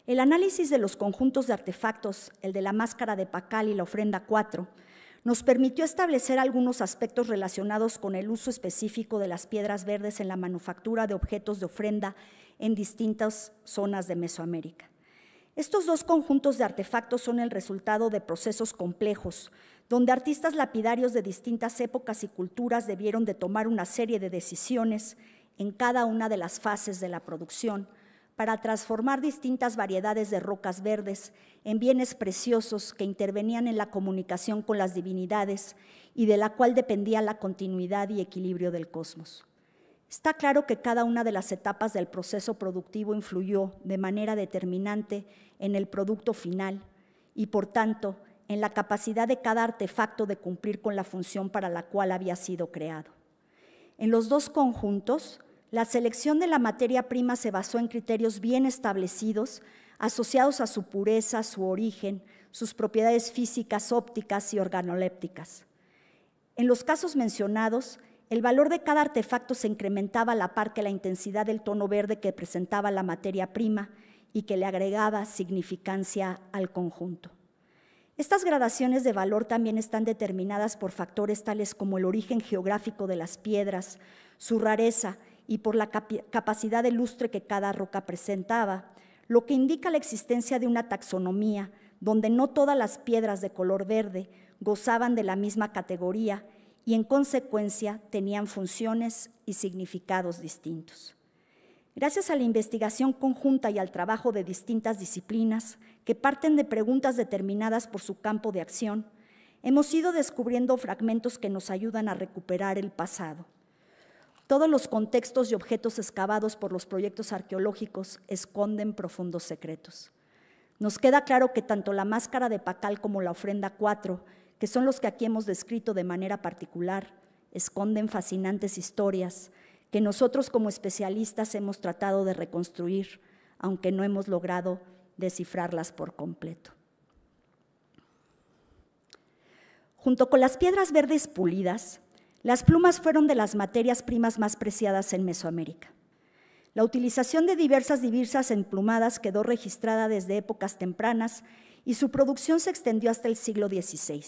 El análisis de los conjuntos de artefactos, el de la máscara de Pacal y la ofrenda 4, nos permitió establecer algunos aspectos relacionados con el uso específico de las piedras verdes en la manufactura de objetos de ofrenda en distintas zonas de Mesoamérica. Estos dos conjuntos de artefactos son el resultado de procesos complejos, donde artistas lapidarios de distintas épocas y culturas debieron de tomar una serie de decisiones en cada una de las fases de la producción para transformar distintas variedades de rocas verdes en bienes preciosos que intervenían en la comunicación con las divinidades y de la cual dependía la continuidad y equilibrio del cosmos. Está claro que cada una de las etapas del proceso productivo influyó de manera determinante en el producto final y, por tanto, en la capacidad de cada artefacto de cumplir con la función para la cual había sido creado. En los dos conjuntos, la selección de la materia prima se basó en criterios bien establecidos, asociados a su pureza, su origen, sus propiedades físicas, ópticas y organolépticas. En los casos mencionados, el valor de cada artefacto se incrementaba a la par que la intensidad del tono verde que presentaba la materia prima y que le agregaba significancia al conjunto. Estas gradaciones de valor también están determinadas por factores tales como el origen geográfico de las piedras, su rareza y por la capacidad de lustre que cada roca presentaba, lo que indica la existencia de una taxonomía donde no todas las piedras de color verde gozaban de la misma categoría y en consecuencia tenían funciones y significados distintos. Gracias a la investigación conjunta y al trabajo de distintas disciplinas, que parten de preguntas determinadas por su campo de acción, hemos ido descubriendo fragmentos que nos ayudan a recuperar el pasado. Todos los contextos y objetos excavados por los proyectos arqueológicos esconden profundos secretos. Nos queda claro que tanto la máscara de Pacal como la ofrenda 4, que son los que aquí hemos descrito de manera particular, esconden fascinantes historias que nosotros como especialistas hemos tratado de reconstruir, aunque no hemos logrado descifrarlas por completo. Junto con las piedras verdes pulidas, las plumas fueron de las materias primas más preciadas en Mesoamérica. La utilización de diversas divisas emplumadas quedó registrada desde épocas tempranas y su producción se extendió hasta el siglo XVI.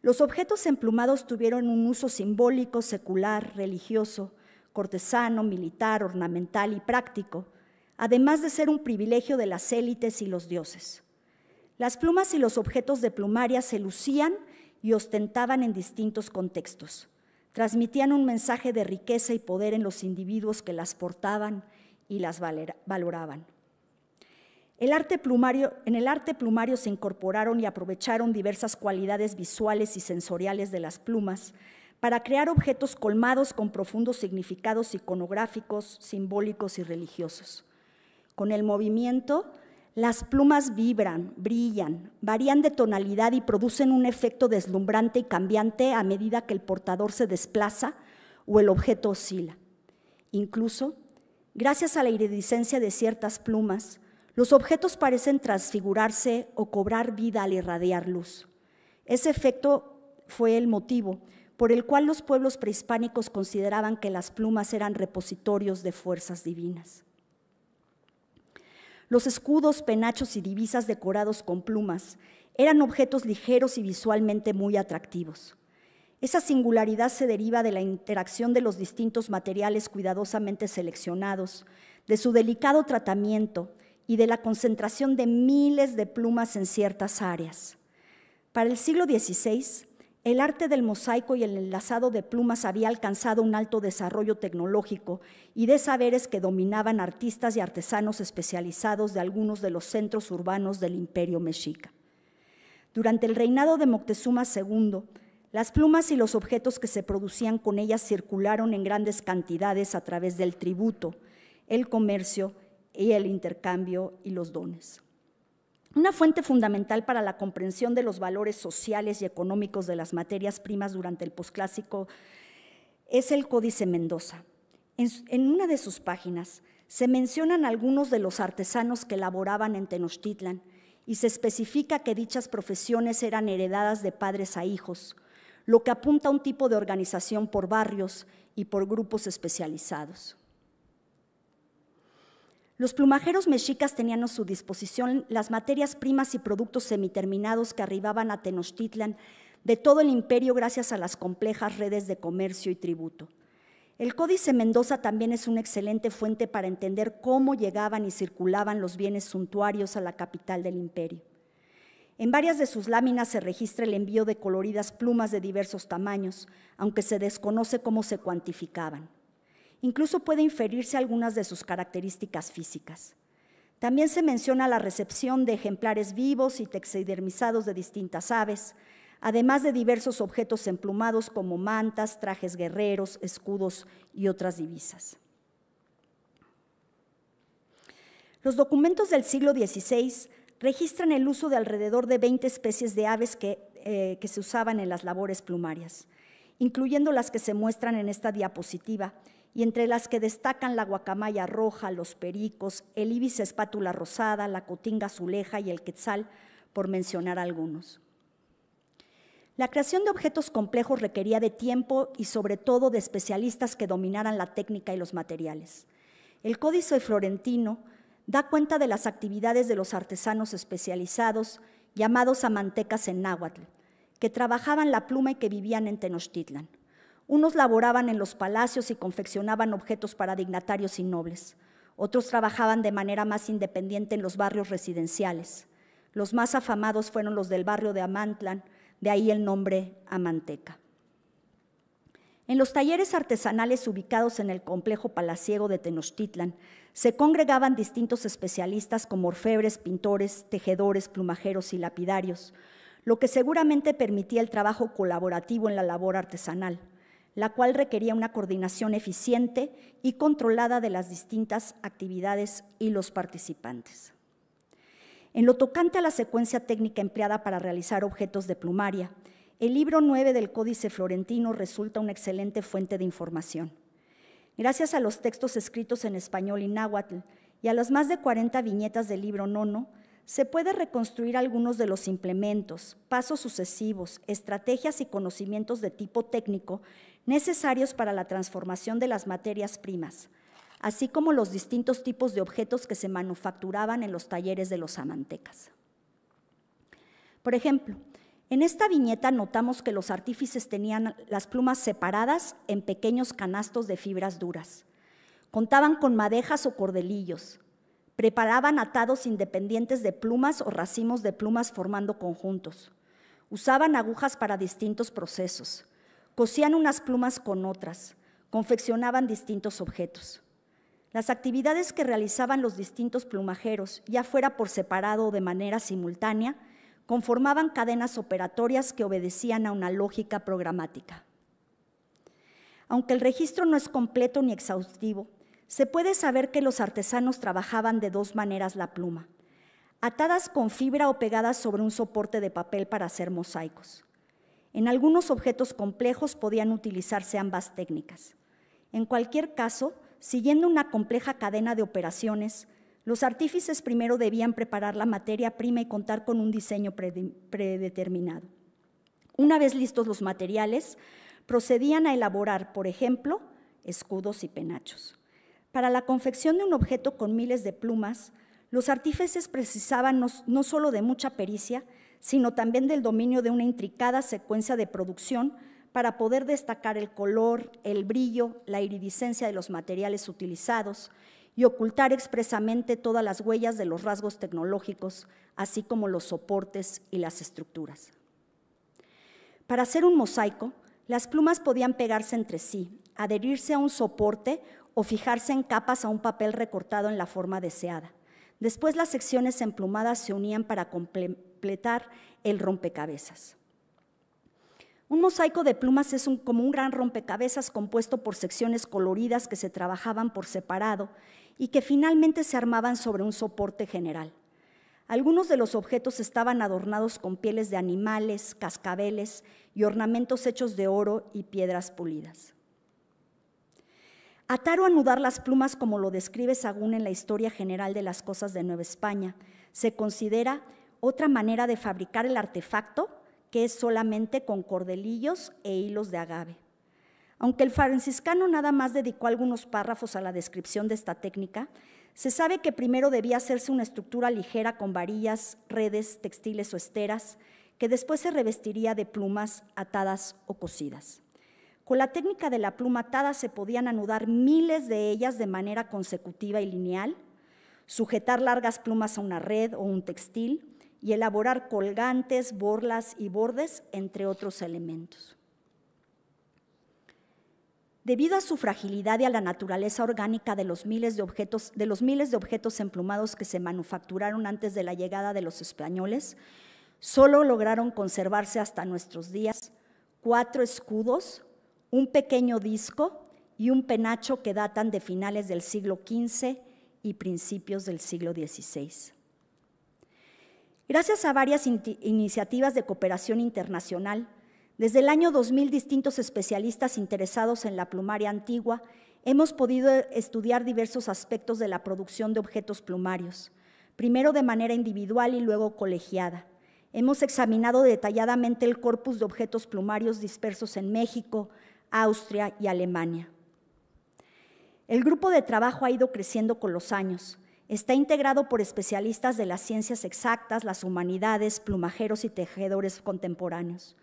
Los objetos emplumados tuvieron un uso simbólico, secular, religioso, cortesano, militar, ornamental y práctico, además de ser un privilegio de las élites y los dioses. Las plumas y los objetos de plumaria se lucían y ostentaban en distintos contextos. Transmitían un mensaje de riqueza y poder en los individuos que las portaban y las valoraban. en el arte plumario se incorporaron y aprovecharon diversas cualidades visuales y sensoriales de las plumas, para crear objetos colmados con profundos significados iconográficos, simbólicos y religiosos. Con el movimiento, las plumas vibran, brillan, varían de tonalidad y producen un efecto deslumbrante y cambiante a medida que el portador se desplaza o el objeto oscila. Incluso, gracias a la iridescencia de ciertas plumas, los objetos parecen transfigurarse o cobrar vida al irradiar luz. Ese efecto fue el motivo por el cual los pueblos prehispánicos consideraban que las plumas eran repositorios de fuerzas divinas. Los escudos, penachos y divisas decorados con plumas eran objetos ligeros y visualmente muy atractivos. Esa singularidad se deriva de la interacción de los distintos materiales cuidadosamente seleccionados, de su delicado tratamiento y de la concentración de miles de plumas en ciertas áreas. Para el siglo XVI, el arte del mosaico y el enlazado de plumas había alcanzado un alto desarrollo tecnológico y de saberes que dominaban artistas y artesanos especializados de algunos de los centros urbanos del imperio mexica. Durante el reinado de Moctezuma II, las plumas y los objetos que se producían con ellas circularon en grandes cantidades a través del tributo, el comercio y el intercambio y los dones. Una fuente fundamental para la comprensión de los valores sociales y económicos de las materias primas durante el posclásico es el Códice Mendoza. En, una de sus páginas se mencionan algunos de los artesanos que laboraban en Tenochtitlan y se especifica que dichas profesiones eran heredadas de padres a hijos, lo que apunta a un tipo de organización por barrios y por grupos especializados. Los plumajeros mexicas tenían a su disposición las materias primas y productos semiterminados que arribaban a Tenochtitlan de todo el imperio gracias a las complejas redes de comercio y tributo. El Códice Mendoza también es una excelente fuente para entender cómo llegaban y circulaban los bienes suntuarios a la capital del imperio. En varias de sus láminas se registra el envío de coloridas plumas de diversos tamaños, aunque se desconoce cómo se cuantificaban. Incluso puede inferirse algunas de sus características físicas. También se menciona la recepción de ejemplares vivos y texidermizados de distintas aves, además de diversos objetos emplumados como mantas, trajes guerreros, escudos y otras divisas. Los documentos del siglo XVI registran el uso de alrededor de 20 especies de aves eh, que se usaban en las labores plumarias, incluyendo las que se muestran en esta diapositiva, y entre las que destacan la guacamaya roja, los pericos, el ibis espátula rosada, la cotinga azuleja y el quetzal, por mencionar algunos. La creación de objetos complejos requería de tiempo y sobre todo de especialistas que dominaran la técnica y los materiales. El Códice Florentino da cuenta de las actividades de los artesanos especializados llamados amantecas en náhuatl, que trabajaban la pluma y que vivían en Tenochtitlan. Unos laboraban en los palacios y confeccionaban objetos para dignatarios y nobles. Otros trabajaban de manera más independiente en los barrios residenciales. Los más afamados fueron los del barrio de Amantlan, de ahí el nombre Amanteca. En los talleres artesanales ubicados en el complejo palaciego de Tenochtitlan se congregaban distintos especialistas como orfebres, pintores, tejedores, plumajeros y lapidarios, lo que seguramente permitía el trabajo colaborativo en la labor artesanal la cual requería una coordinación eficiente y controlada de las distintas actividades y los participantes. En lo tocante a la secuencia técnica empleada para realizar objetos de plumaria, el libro 9 del Códice Florentino resulta una excelente fuente de información. Gracias a los textos escritos en español y náhuatl y a las más de 40 viñetas del libro nono, se puede reconstruir algunos de los implementos, pasos sucesivos, estrategias y conocimientos de tipo técnico necesarios para la transformación de las materias primas, así como los distintos tipos de objetos que se manufacturaban en los talleres de los amantecas. Por ejemplo, en esta viñeta notamos que los artífices tenían las plumas separadas en pequeños canastos de fibras duras. Contaban con madejas o cordelillos. Preparaban atados independientes de plumas o racimos de plumas formando conjuntos. Usaban agujas para distintos procesos. Cosían unas plumas con otras, confeccionaban distintos objetos. Las actividades que realizaban los distintos plumajeros, ya fuera por separado o de manera simultánea, conformaban cadenas operatorias que obedecían a una lógica programática. Aunque el registro no es completo ni exhaustivo, se puede saber que los artesanos trabajaban de dos maneras la pluma, atadas con fibra o pegadas sobre un soporte de papel para hacer mosaicos. En algunos objetos complejos podían utilizarse ambas técnicas. En cualquier caso, siguiendo una compleja cadena de operaciones, los artífices primero debían preparar la materia prima y contar con un diseño predeterminado. Una vez listos los materiales, procedían a elaborar, por ejemplo, escudos y penachos. Para la confección de un objeto con miles de plumas, los artífices precisaban no, solo de mucha pericia, sino también del dominio de una intricada secuencia de producción para poder destacar el color, el brillo, la iridiscencia de los materiales utilizados y ocultar expresamente todas las huellas de los rasgos tecnológicos, así como los soportes y las estructuras. Para hacer un mosaico, las plumas podían pegarse entre sí, adherirse a un soporte o fijarse en capas a un papel recortado en la forma deseada. Después las secciones emplumadas se unían para completar el rompecabezas. Un mosaico de plumas es un, como un gran rompecabezas compuesto por secciones coloridas que se trabajaban por separado y que finalmente se armaban sobre un soporte general. Algunos de los objetos estaban adornados con pieles de animales, cascabeles y ornamentos hechos de oro y piedras pulidas. Atar o anudar las plumas, como lo describe Sagún en la Historia General de las Cosas de Nueva España, se considera otra manera de fabricar el artefacto que es solamente con cordelillos e hilos de agave. Aunque el franciscano nada más dedicó algunos párrafos a la descripción de esta técnica, se sabe que primero debía hacerse una estructura ligera con varillas, redes, textiles o esteras, que después se revestiría de plumas atadas o cosidas. Con la técnica de la pluma atada se podían anudar miles de ellas de manera consecutiva y lineal, sujetar largas plumas a una red o un textil y elaborar colgantes, borlas y bordes, entre otros elementos. Debido a su fragilidad y a la naturaleza orgánica de los miles de objetos, de los miles de objetos emplumados que se manufacturaron antes de la llegada de los españoles, solo lograron conservarse hasta nuestros días cuatro escudos un pequeño disco y un penacho que datan de finales del siglo XV y principios del siglo XVI. Gracias a varias iniciativas de cooperación internacional, desde el año 2000 distintos especialistas interesados en la plumaria antigua hemos podido estudiar diversos aspectos de la producción de objetos plumarios, primero de manera individual y luego colegiada. Hemos examinado detalladamente el corpus de objetos plumarios dispersos en México, Austria y Alemania. El grupo de trabajo ha ido creciendo con los años. Está integrado por especialistas de las ciencias exactas, las humanidades, plumajeros y tejedores contemporáneos.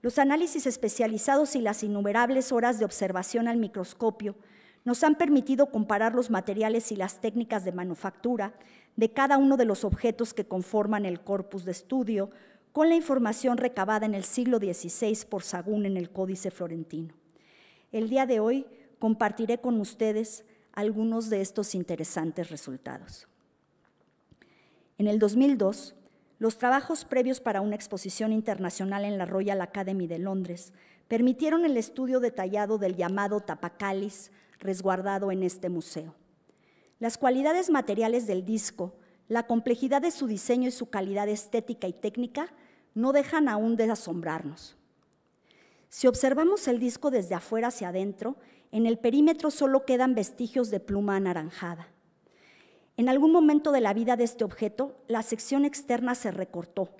Los análisis especializados y las innumerables horas de observación al microscopio nos han permitido comparar los materiales y las técnicas de manufactura de cada uno de los objetos que conforman el corpus de estudio, con la información recabada en el siglo XVI por Sagún en el Códice Florentino. El día de hoy compartiré con ustedes algunos de estos interesantes resultados. En el 2002, los trabajos previos para una exposición internacional en la Royal Academy de Londres permitieron el estudio detallado del llamado tapacalis resguardado en este museo. Las cualidades materiales del disco, la complejidad de su diseño y su calidad estética y técnica no dejan aún de asombrarnos. Si observamos el disco desde afuera hacia adentro, en el perímetro solo quedan vestigios de pluma anaranjada. En algún momento de la vida de este objeto, la sección externa se recortó,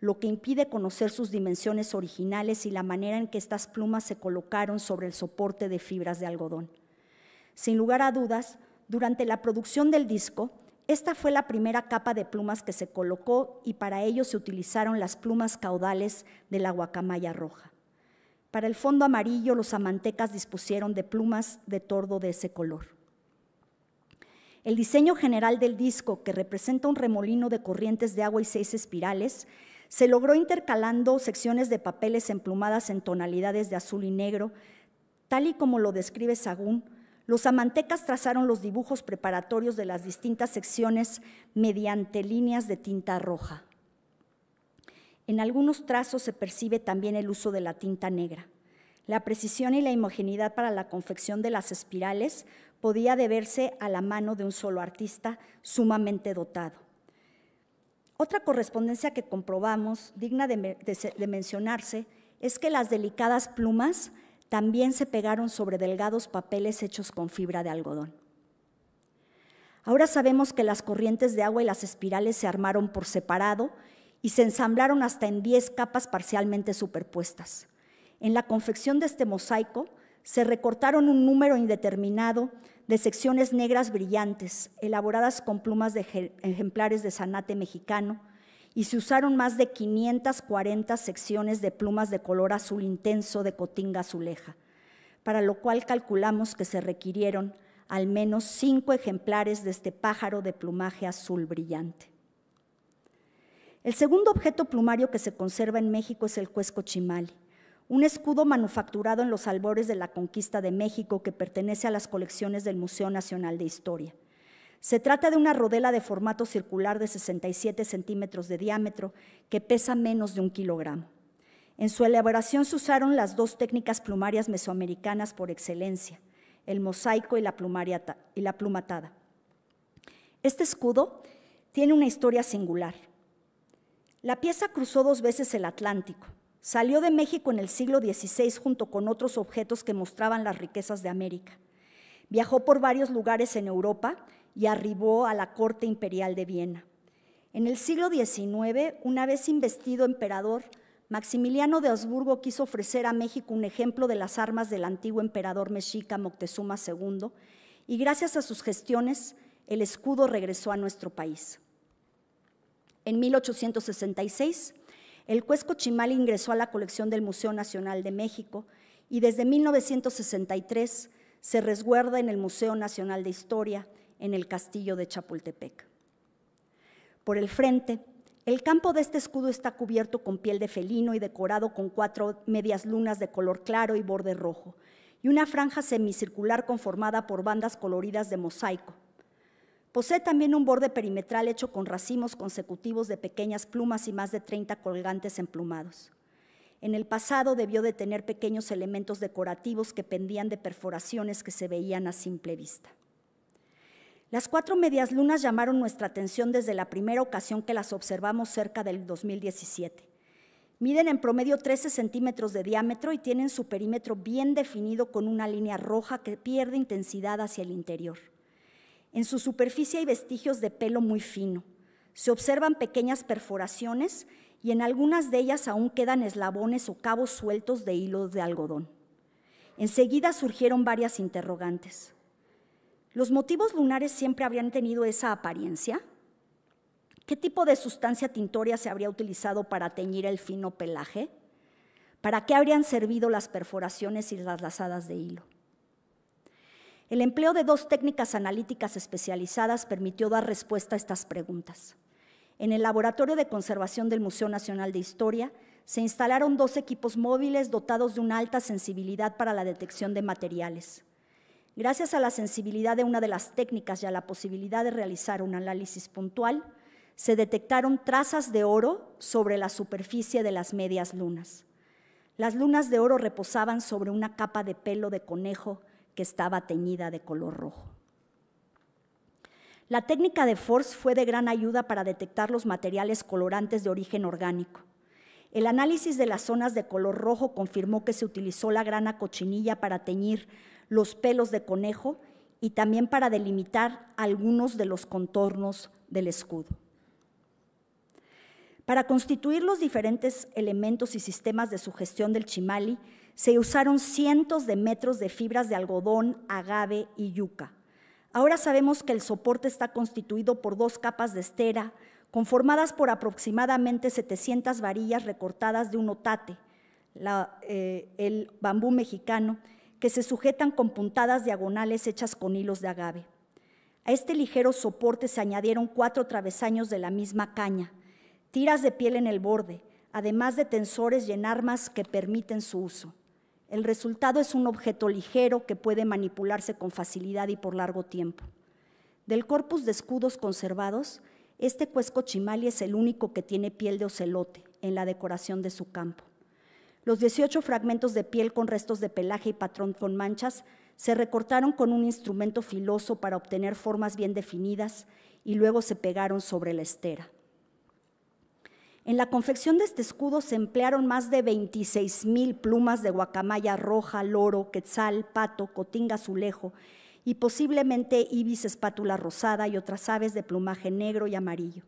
lo que impide conocer sus dimensiones originales y la manera en que estas plumas se colocaron sobre el soporte de fibras de algodón. Sin lugar a dudas, durante la producción del disco, esta fue la primera capa de plumas que se colocó y para ello se utilizaron las plumas caudales de la guacamaya roja. Para el fondo amarillo los amantecas dispusieron de plumas de tordo de ese color. El diseño general del disco, que representa un remolino de corrientes de agua y seis espirales, se logró intercalando secciones de papeles emplumadas en tonalidades de azul y negro, tal y como lo describe Sagún, los amantecas trazaron los dibujos preparatorios de las distintas secciones mediante líneas de tinta roja. En algunos trazos se percibe también el uso de la tinta negra. La precisión y la homogeneidad para la confección de las espirales podía deberse a la mano de un solo artista sumamente dotado. Otra correspondencia que comprobamos, digna de mencionarse, es que las delicadas plumas también se pegaron sobre delgados papeles hechos con fibra de algodón. Ahora sabemos que las corrientes de agua y las espirales se armaron por separado y se ensamblaron hasta en 10 capas parcialmente superpuestas. En la confección de este mosaico se recortaron un número indeterminado de secciones negras brillantes, elaboradas con plumas de ejemplares de zanate mexicano, y se usaron más de 540 secciones de plumas de color azul intenso de cotinga azuleja, para lo cual calculamos que se requirieron al menos cinco ejemplares de este pájaro de plumaje azul brillante. El segundo objeto plumario que se conserva en México es el cuesco chimali, un escudo manufacturado en los albores de la conquista de México que pertenece a las colecciones del Museo Nacional de Historia. Se trata de una rodela de formato circular de 67 centímetros de diámetro que pesa menos de un kilogramo. En su elaboración se usaron las dos técnicas plumarias mesoamericanas por excelencia, el mosaico y la, y la plumatada. Este escudo tiene una historia singular. La pieza cruzó dos veces el Atlántico. Salió de México en el siglo XVI junto con otros objetos que mostraban las riquezas de América. Viajó por varios lugares en Europa y arribó a la corte imperial de Viena. En el siglo XIX, una vez investido emperador, Maximiliano de Habsburgo quiso ofrecer a México un ejemplo de las armas del antiguo emperador mexica Moctezuma II y gracias a sus gestiones el escudo regresó a nuestro país. En 1866, el Cuesco Chimal ingresó a la colección del Museo Nacional de México y desde 1963 se resguarda en el Museo Nacional de Historia en el castillo de Chapultepec. Por el frente, el campo de este escudo está cubierto con piel de felino y decorado con cuatro medias lunas de color claro y borde rojo, y una franja semicircular conformada por bandas coloridas de mosaico. Posee también un borde perimetral hecho con racimos consecutivos de pequeñas plumas y más de 30 colgantes emplumados. En el pasado debió de tener pequeños elementos decorativos que pendían de perforaciones que se veían a simple vista. Las cuatro medias lunas llamaron nuestra atención desde la primera ocasión que las observamos cerca del 2017. Miden en promedio 13 centímetros de diámetro y tienen su perímetro bien definido con una línea roja que pierde intensidad hacia el interior. En su superficie hay vestigios de pelo muy fino. Se observan pequeñas perforaciones y en algunas de ellas aún quedan eslabones o cabos sueltos de hilos de algodón. Enseguida surgieron varias interrogantes. ¿Los motivos lunares siempre habrían tenido esa apariencia? ¿Qué tipo de sustancia tintoria se habría utilizado para teñir el fino pelaje? ¿Para qué habrían servido las perforaciones y las lazadas de hilo? El empleo de dos técnicas analíticas especializadas permitió dar respuesta a estas preguntas. En el Laboratorio de Conservación del Museo Nacional de Historia se instalaron dos equipos móviles dotados de una alta sensibilidad para la detección de materiales. Gracias a la sensibilidad de una de las técnicas y a la posibilidad de realizar un análisis puntual, se detectaron trazas de oro sobre la superficie de las medias lunas. Las lunas de oro reposaban sobre una capa de pelo de conejo que estaba teñida de color rojo. La técnica de Force fue de gran ayuda para detectar los materiales colorantes de origen orgánico. El análisis de las zonas de color rojo confirmó que se utilizó la grana cochinilla para teñir los pelos de conejo y también para delimitar algunos de los contornos del escudo. Para constituir los diferentes elementos y sistemas de sugestión del chimali, se usaron cientos de metros de fibras de algodón, agave y yuca. Ahora sabemos que el soporte está constituido por dos capas de estera, conformadas por aproximadamente 700 varillas recortadas de un otate, eh, el bambú mexicano, que se sujetan con puntadas diagonales hechas con hilos de agave. A este ligero soporte se añadieron cuatro travesaños de la misma caña, tiras de piel en el borde, además de tensores y en armas que permiten su uso. El resultado es un objeto ligero que puede manipularse con facilidad y por largo tiempo. Del corpus de escudos conservados, este cuesco chimali es el único que tiene piel de ocelote en la decoración de su campo. Los 18 fragmentos de piel con restos de pelaje y patrón con manchas se recortaron con un instrumento filoso para obtener formas bien definidas y luego se pegaron sobre la estera. En la confección de este escudo se emplearon más de 26 mil plumas de guacamaya roja, loro, quetzal, pato, cotinga azulejo y posiblemente ibis espátula rosada y otras aves de plumaje negro y amarillo.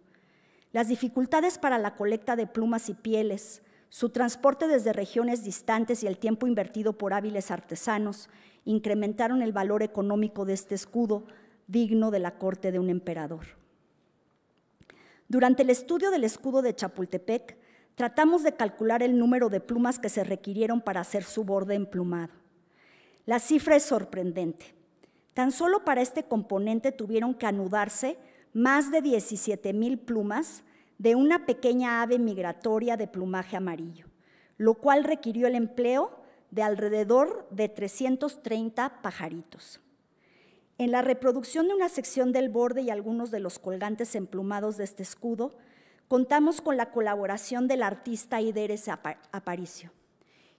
Las dificultades para la colecta de plumas y pieles, su transporte desde regiones distantes y el tiempo invertido por hábiles artesanos incrementaron el valor económico de este escudo digno de la corte de un emperador. Durante el estudio del escudo de Chapultepec, tratamos de calcular el número de plumas que se requirieron para hacer su borde emplumado. La cifra es sorprendente. Tan solo para este componente tuvieron que anudarse más de 17 mil plumas de una pequeña ave migratoria de plumaje amarillo, lo cual requirió el empleo de alrededor de 330 pajaritos. En la reproducción de una sección del borde y algunos de los colgantes emplumados de este escudo, contamos con la colaboración del artista Ideres Aparicio.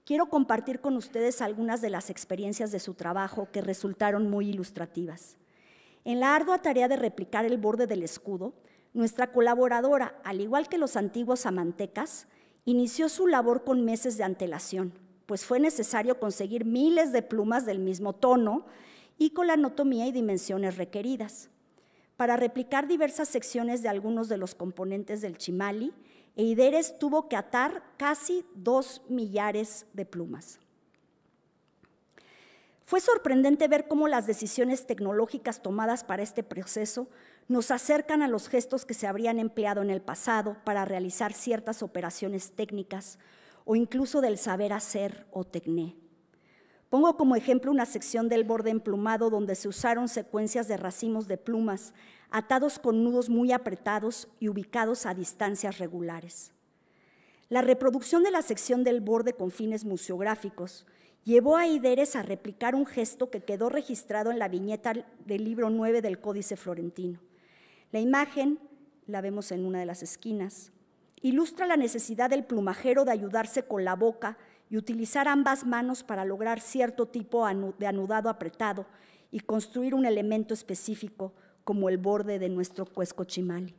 Quiero compartir con ustedes algunas de las experiencias de su trabajo que resultaron muy ilustrativas. En la ardua tarea de replicar el borde del escudo, nuestra colaboradora, al igual que los antiguos amantecas, inició su labor con meses de antelación, pues fue necesario conseguir miles de plumas del mismo tono y con la anatomía y dimensiones requeridas. Para replicar diversas secciones de algunos de los componentes del chimali, Eideres tuvo que atar casi dos millares de plumas. Fue sorprendente ver cómo las decisiones tecnológicas tomadas para este proceso nos acercan a los gestos que se habrían empleado en el pasado para realizar ciertas operaciones técnicas o incluso del saber hacer o tecné. Pongo como ejemplo una sección del borde emplumado donde se usaron secuencias de racimos de plumas atados con nudos muy apretados y ubicados a distancias regulares. La reproducción de la sección del borde con fines museográficos llevó a Ideres a replicar un gesto que quedó registrado en la viñeta del libro 9 del Códice Florentino. La imagen, la vemos en una de las esquinas, ilustra la necesidad del plumajero de ayudarse con la boca y utilizar ambas manos para lograr cierto tipo de anudado apretado y construir un elemento específico como el borde de nuestro cuesco chimali.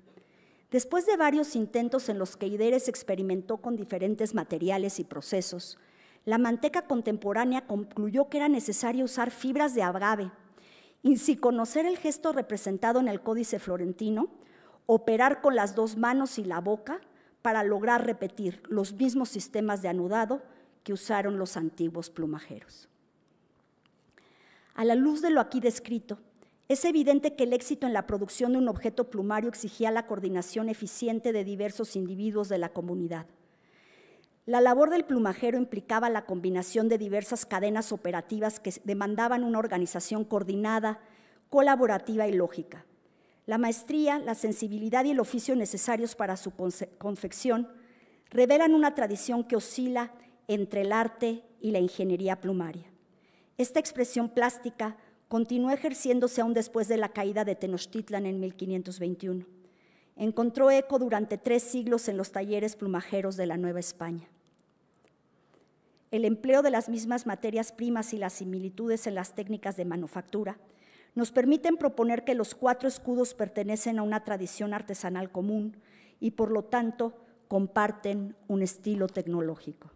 Después de varios intentos en los que Ideres experimentó con diferentes materiales y procesos, la manteca contemporánea concluyó que era necesario usar fibras de agave y conocer el gesto representado en el Códice Florentino, operar con las dos manos y la boca para lograr repetir los mismos sistemas de anudado que usaron los antiguos plumajeros. A la luz de lo aquí descrito, es evidente que el éxito en la producción de un objeto plumario exigía la coordinación eficiente de diversos individuos de la comunidad la labor del plumajero implicaba la combinación de diversas cadenas operativas que demandaban una organización coordinada, colaborativa y lógica. La maestría, la sensibilidad y el oficio necesarios para su confección revelan una tradición que oscila entre el arte y la ingeniería plumaria. Esta expresión plástica continuó ejerciéndose aún después de la caída de Tenochtitlan en 1521. Encontró eco durante tres siglos en los talleres plumajeros de la Nueva España el empleo de las mismas materias primas y las similitudes en las técnicas de manufactura nos permiten proponer que los cuatro escudos pertenecen a una tradición artesanal común y por lo tanto comparten un estilo tecnológico.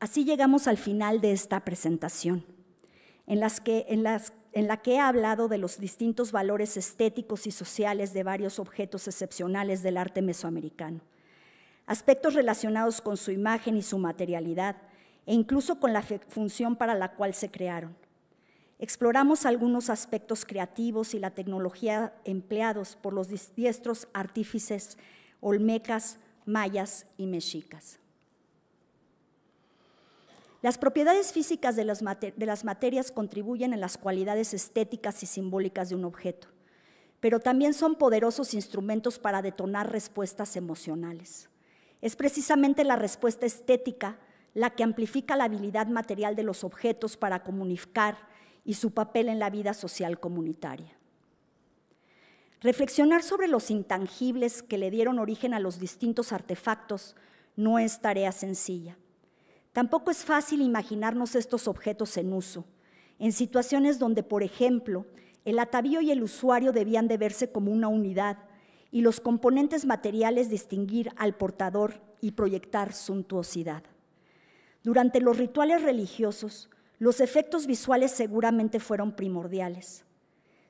Así llegamos al final de esta presentación, en, la que he hablado de los distintos valores estéticos y sociales de varios objetos excepcionales del arte mesoamericano aspectos relacionados con su imagen y su materialidad, e incluso con la función para la cual se crearon. Exploramos algunos aspectos creativos y la tecnología empleados por los diestros artífices olmecas, mayas y mexicas. Las propiedades físicas de las, de las materias contribuyen en las cualidades estéticas y simbólicas de un objeto, pero también son poderosos instrumentos para detonar respuestas emocionales. Es precisamente la respuesta estética la que amplifica la habilidad material de los objetos para comunicar y su papel en la vida social comunitaria. Reflexionar sobre los intangibles que le dieron origen a los distintos artefactos no es tarea sencilla. Tampoco es fácil imaginarnos estos objetos en uso, en situaciones donde, por ejemplo, el atavío y el usuario debían de verse como una unidad y los componentes materiales distinguir al portador y proyectar suntuosidad. Durante los rituales religiosos, los efectos visuales seguramente fueron primordiales.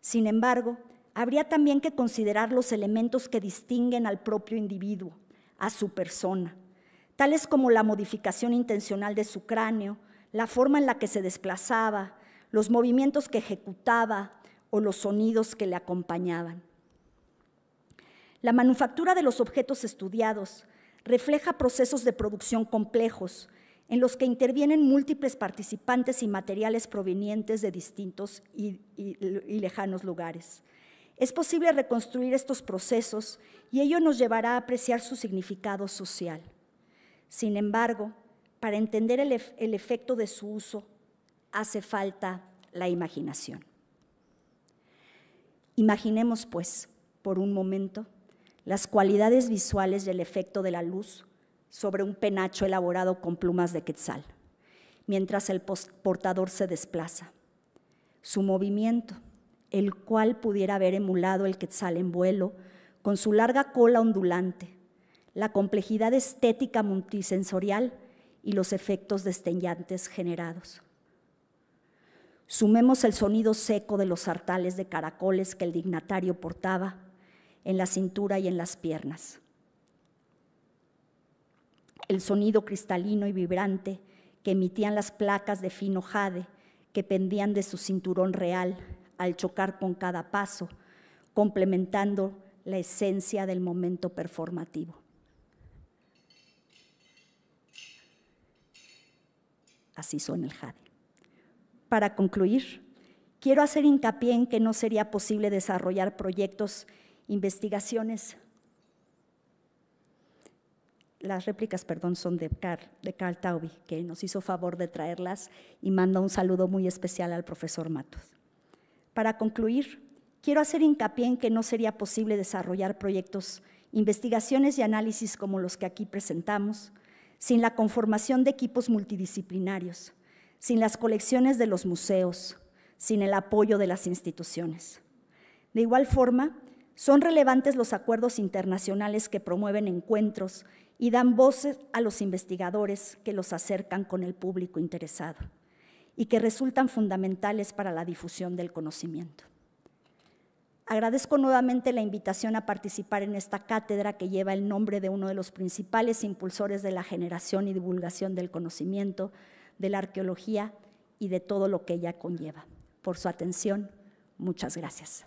Sin embargo, habría también que considerar los elementos que distinguen al propio individuo, a su persona, tales como la modificación intencional de su cráneo, la forma en la que se desplazaba, los movimientos que ejecutaba o los sonidos que le acompañaban. La manufactura de los objetos estudiados refleja procesos de producción complejos en los que intervienen múltiples participantes y materiales provenientes de distintos y, lejanos lugares. Es posible reconstruir estos procesos y ello nos llevará a apreciar su significado social. Sin embargo, para entender el, efecto de su uso hace falta la imaginación. Imaginemos, pues, por un momento, las cualidades visuales y el efecto de la luz sobre un penacho elaborado con plumas de quetzal, mientras el portador se desplaza. Su movimiento, el cual pudiera haber emulado el quetzal en vuelo, con su larga cola ondulante, la complejidad estética multisensorial y los efectos destellantes generados. Sumemos el sonido seco de los sartales de caracoles que el dignatario portaba en la cintura y en las piernas. El sonido cristalino y vibrante que emitían las placas de fino jade que pendían de su cinturón real al chocar con cada paso, complementando la esencia del momento performativo. Así suena el jade. Para concluir, quiero hacer hincapié en que no sería posible desarrollar proyectos investigaciones. Las réplicas, perdón, son de Carl, de Carl Taube, que nos hizo favor de traerlas y manda un saludo muy especial al profesor Matos. Para concluir, quiero hacer hincapié en que no sería posible desarrollar proyectos, investigaciones y análisis como los que aquí presentamos sin la conformación de equipos multidisciplinarios, sin las colecciones de los museos, sin el apoyo de las instituciones. De igual forma, son relevantes los acuerdos internacionales que promueven encuentros y dan voces a los investigadores que los acercan con el público interesado y que resultan fundamentales para la difusión del conocimiento. Agradezco nuevamente la invitación a participar en esta cátedra que lleva el nombre de uno de los principales impulsores de la generación y divulgación del conocimiento, de la arqueología y de todo lo que ella conlleva. Por su atención, muchas gracias.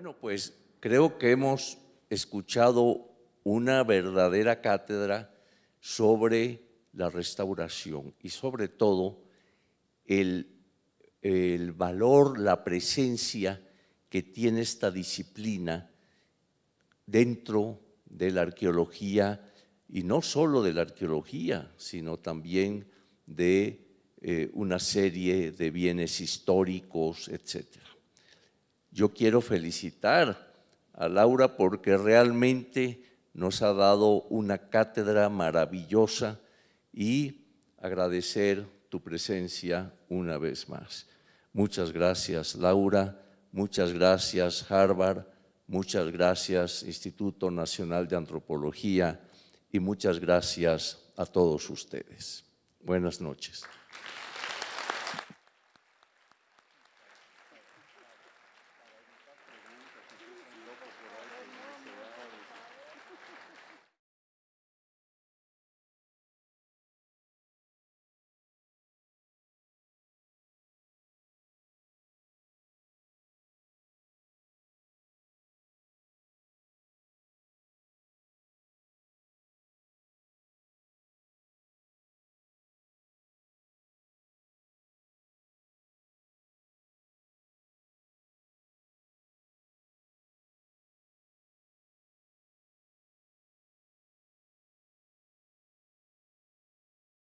Bueno, pues creo que hemos escuchado una verdadera cátedra sobre la restauración y sobre todo el, valor, la presencia que tiene esta disciplina dentro de la arqueología y no solo de la arqueología, sino también de eh, una serie de bienes históricos, etcétera yo quiero felicitar a Laura porque realmente nos ha dado una cátedra maravillosa y agradecer tu presencia una vez más. Muchas gracias, Laura. Muchas gracias, Harvard. Muchas gracias, Instituto Nacional de Antropología. Y muchas gracias a todos ustedes. Buenas noches.